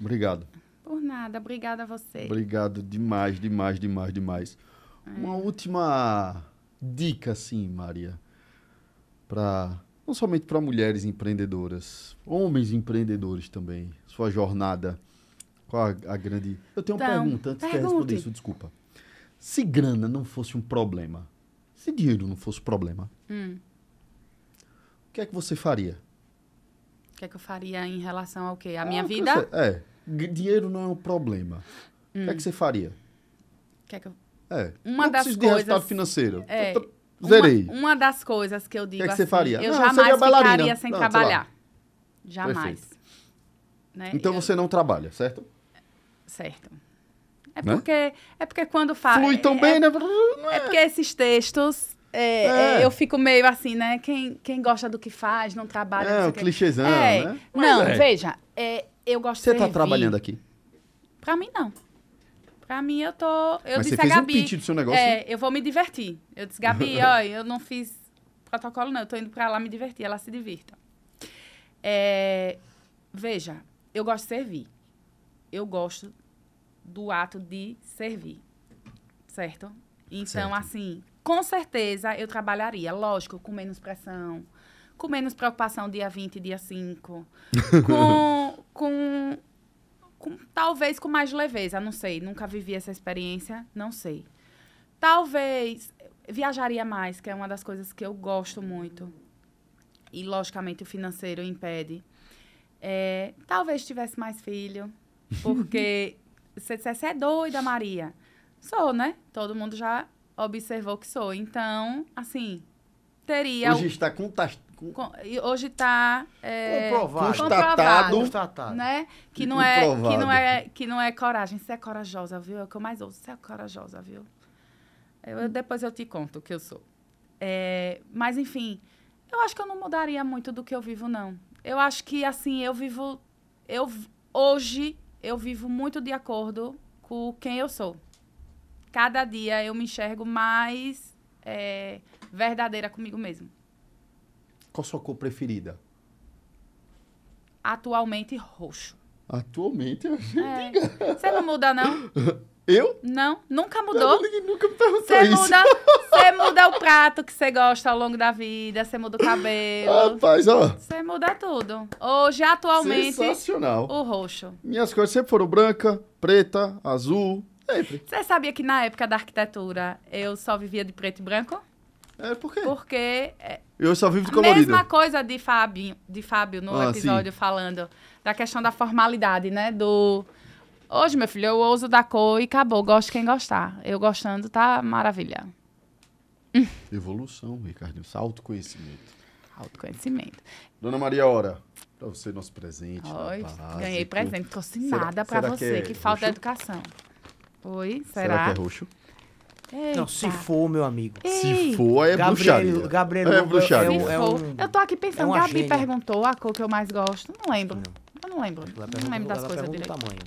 Obrigado. Por nada, obrigada a você. Obrigado demais, demais, demais, demais. É. Uma última dica, sim, Maria para não somente para mulheres empreendedoras, homens empreendedores também, sua jornada, qual a, a grande... Eu tenho então, uma pergunta, antes pergunte. de responder isso, desculpa. Se grana não fosse um problema, se dinheiro não fosse um problema, hum. o que é que você faria? O que é que eu faria em relação ao quê? A ah, minha vida? Você... É, dinheiro não é um problema. Hum. O que é hum. que você faria? Que é que eu... É. Uma não das coisas. De resultado financeiro. É. Zerei. Uma, uma, das coisas que eu é digo. O que, que, você assim, faria? Eu não, jamais eu ficaria sem não, trabalhar. Jamais. Né? Então eu... você não trabalha, certo? Certo. É né? porque, é porque quando fala. Flui é, tão é, bem, é, né? É porque esses textos. É, é, eu fico meio assim, né? Quem, quem gosta do que faz, não trabalha. É, não o clichêzão, né? não, veja, eu gosto de Você tá trabalhando aqui? Pra mim, não. Pra mim, eu tô. Eu Mas disse você fez a Gabi. Um pitch do seu negócio, é, né? eu vou me divertir. Eu disse, Gabi, ó, eu não fiz protocolo, não. Eu tô indo pra lá me divertir. Ela se divirta. É, veja, eu gosto de servir. Eu gosto do ato de servir. Certo? Então, certo. assim, com certeza eu trabalharia, lógico, com menos pressão, com menos preocupação dia 20 e dia 5, com, com com, talvez com mais leveza, não sei. Nunca vivi essa experiência, não sei. Talvez viajaria mais, que é uma das coisas que eu gosto muito. E, logicamente, o financeiro impede. É, talvez tivesse mais filho, porque você dissesse, é doida, Maria. Sou, né? Todo mundo já observou que sou. Então, assim, teria... Hoje o... está com com, hoje está é, comprovado, constatado, né? Que não é que não é que não é coragem. Você é corajosa, viu? É o que eu mais ouço. Você é corajosa, viu? Eu, depois eu te conto o que eu sou. É, mas enfim, eu acho que eu não mudaria muito do que eu vivo não. Eu acho que assim eu vivo eu hoje eu vivo muito de acordo com quem eu sou. Cada dia eu me enxergo mais é, verdadeira comigo mesmo. Qual sua cor preferida? Atualmente roxo. Atualmente eu é. Você não muda, não? Eu? Não, nunca mudou. Ninguém nunca me perguntou isso. Muda, você muda o prato que você gosta ao longo da vida, você muda o cabelo. Rapaz, ó. Você muda tudo. Hoje, atualmente. Sensacional. O roxo. Minhas cores sempre foram branca, preta, azul, sempre. Você sabia que na época da arquitetura eu só vivia de preto e branco? É, por quê? Porque. É, eu só vivo de colorido. Mesma coisa de Fábio, de Fábio no ah, episódio sim. falando da questão da formalidade, né? Do. Hoje, meu filho, eu uso da cor e acabou. Gosto quem gostar. Eu gostando, tá maravilha. Evolução, Ricardinho. Autoconhecimento. Autoconhecimento. Dona Maria Hora, pra você, nosso presente. Oi, ganhei presente. Trouxe nada pra será você. Que, é que falta educação. Oi, será? Será que é roxo? Eita. Não, se for, meu amigo. Se for, é Gabriel, bruxaria. Gabriel é bruxaria. É eu, estou é um, eu tô aqui pensando, é Gabi gênia. perguntou a cor que eu mais gosto. Não lembro. Não. Eu não lembro. Ela não lembro das coisas direito. o tamanho,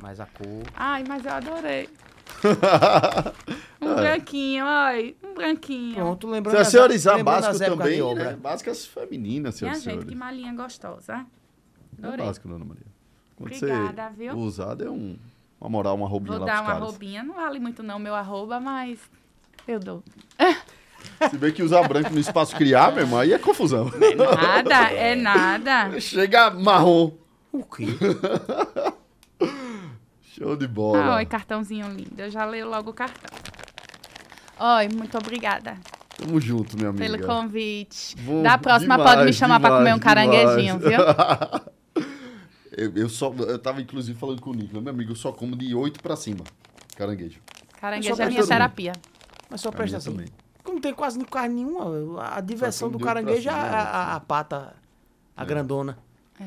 mas a cor... Ai, mas eu adorei. um é. branquinho, ai, um branquinho. Pronto, lembrando. Se as senhoras a básico também, né? Básicas femininas, senhoras. Minha gente, que malinha gostosa. Adorei. É básico, Dona Maria. Quando Obrigada, viu? Usado é um uma moral, uma roubinha Vou lá dar uma caras. roubinha. Não vale muito não meu arroba, mas eu dou. Se bem que usar branco no espaço criar, meu irmão, aí é confusão. É nada, é nada. Chega marrom. O quê? Show de bola. Ah, oi, cartãozinho lindo. Eu já leio logo o cartão. Oi, muito obrigada. Tamo junto, minha amiga. Pelo convite. Vou, da próxima demais, pode me chamar demais, pra comer um caranguejinho, demais. viu? Eu, eu só. Eu tava inclusive falando com o Nick, né, meu amigo, eu só como de 8 pra cima. Caranguejo. Caranguejo é a minha terapia. Mas só é presta assim. Também. Como tem quase carne nenhuma, a diversão do caranguejo é a, a, a, pata, a é. grandona. É.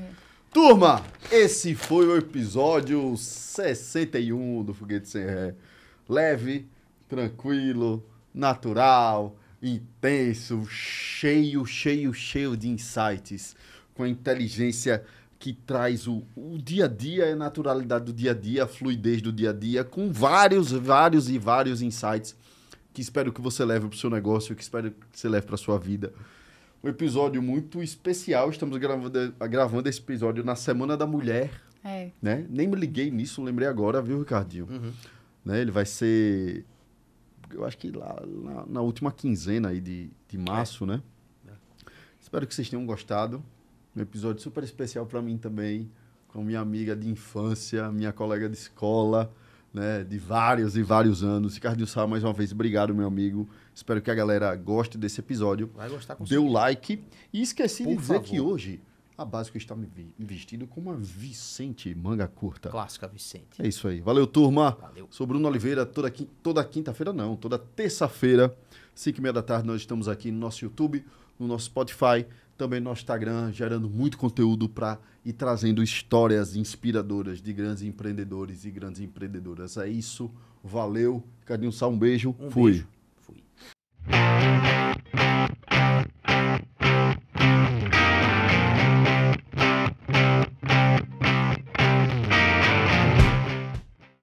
Turma, esse foi o episódio 61 do Foguete Sem Ré. Leve, tranquilo, natural, intenso, cheio, cheio, cheio de insights, com inteligência que traz o, o dia a dia, é a naturalidade do dia a dia, a fluidez do dia a dia, com vários, vários e vários insights que espero que você leve para o seu negócio, que espero que você leve para sua vida. Um episódio muito especial, estamos gravando, gravando esse episódio na Semana da Mulher. É. Né? Nem me liguei nisso, lembrei agora, viu, Ricardinho? Uhum. Né? Ele vai ser, eu acho que lá na, na última quinzena aí de, de março, é. né? É. Espero que vocês tenham gostado um episódio super especial para mim também, com minha amiga de infância, minha colega de escola, né, de vários e vários anos. Ricardo Sá, mais uma vez, obrigado, meu amigo. Espero que a galera goste desse episódio. Vai gostar com Deu like. E esqueci Por de dizer favor. que hoje a Básico está me vestindo com uma Vicente manga curta. Clássica Vicente. É isso aí. Valeu, turma. Valeu. Sou Bruno Oliveira. Toda, toda quinta-feira, não. Toda terça-feira, 5 e meia da tarde, nós estamos aqui no nosso YouTube, no nosso Spotify, também no Instagram, gerando muito conteúdo para e trazendo histórias inspiradoras de grandes empreendedores e grandes empreendedoras. É isso. Valeu. Cadinho, só um beijo. Um Fui. Beijo. Fui.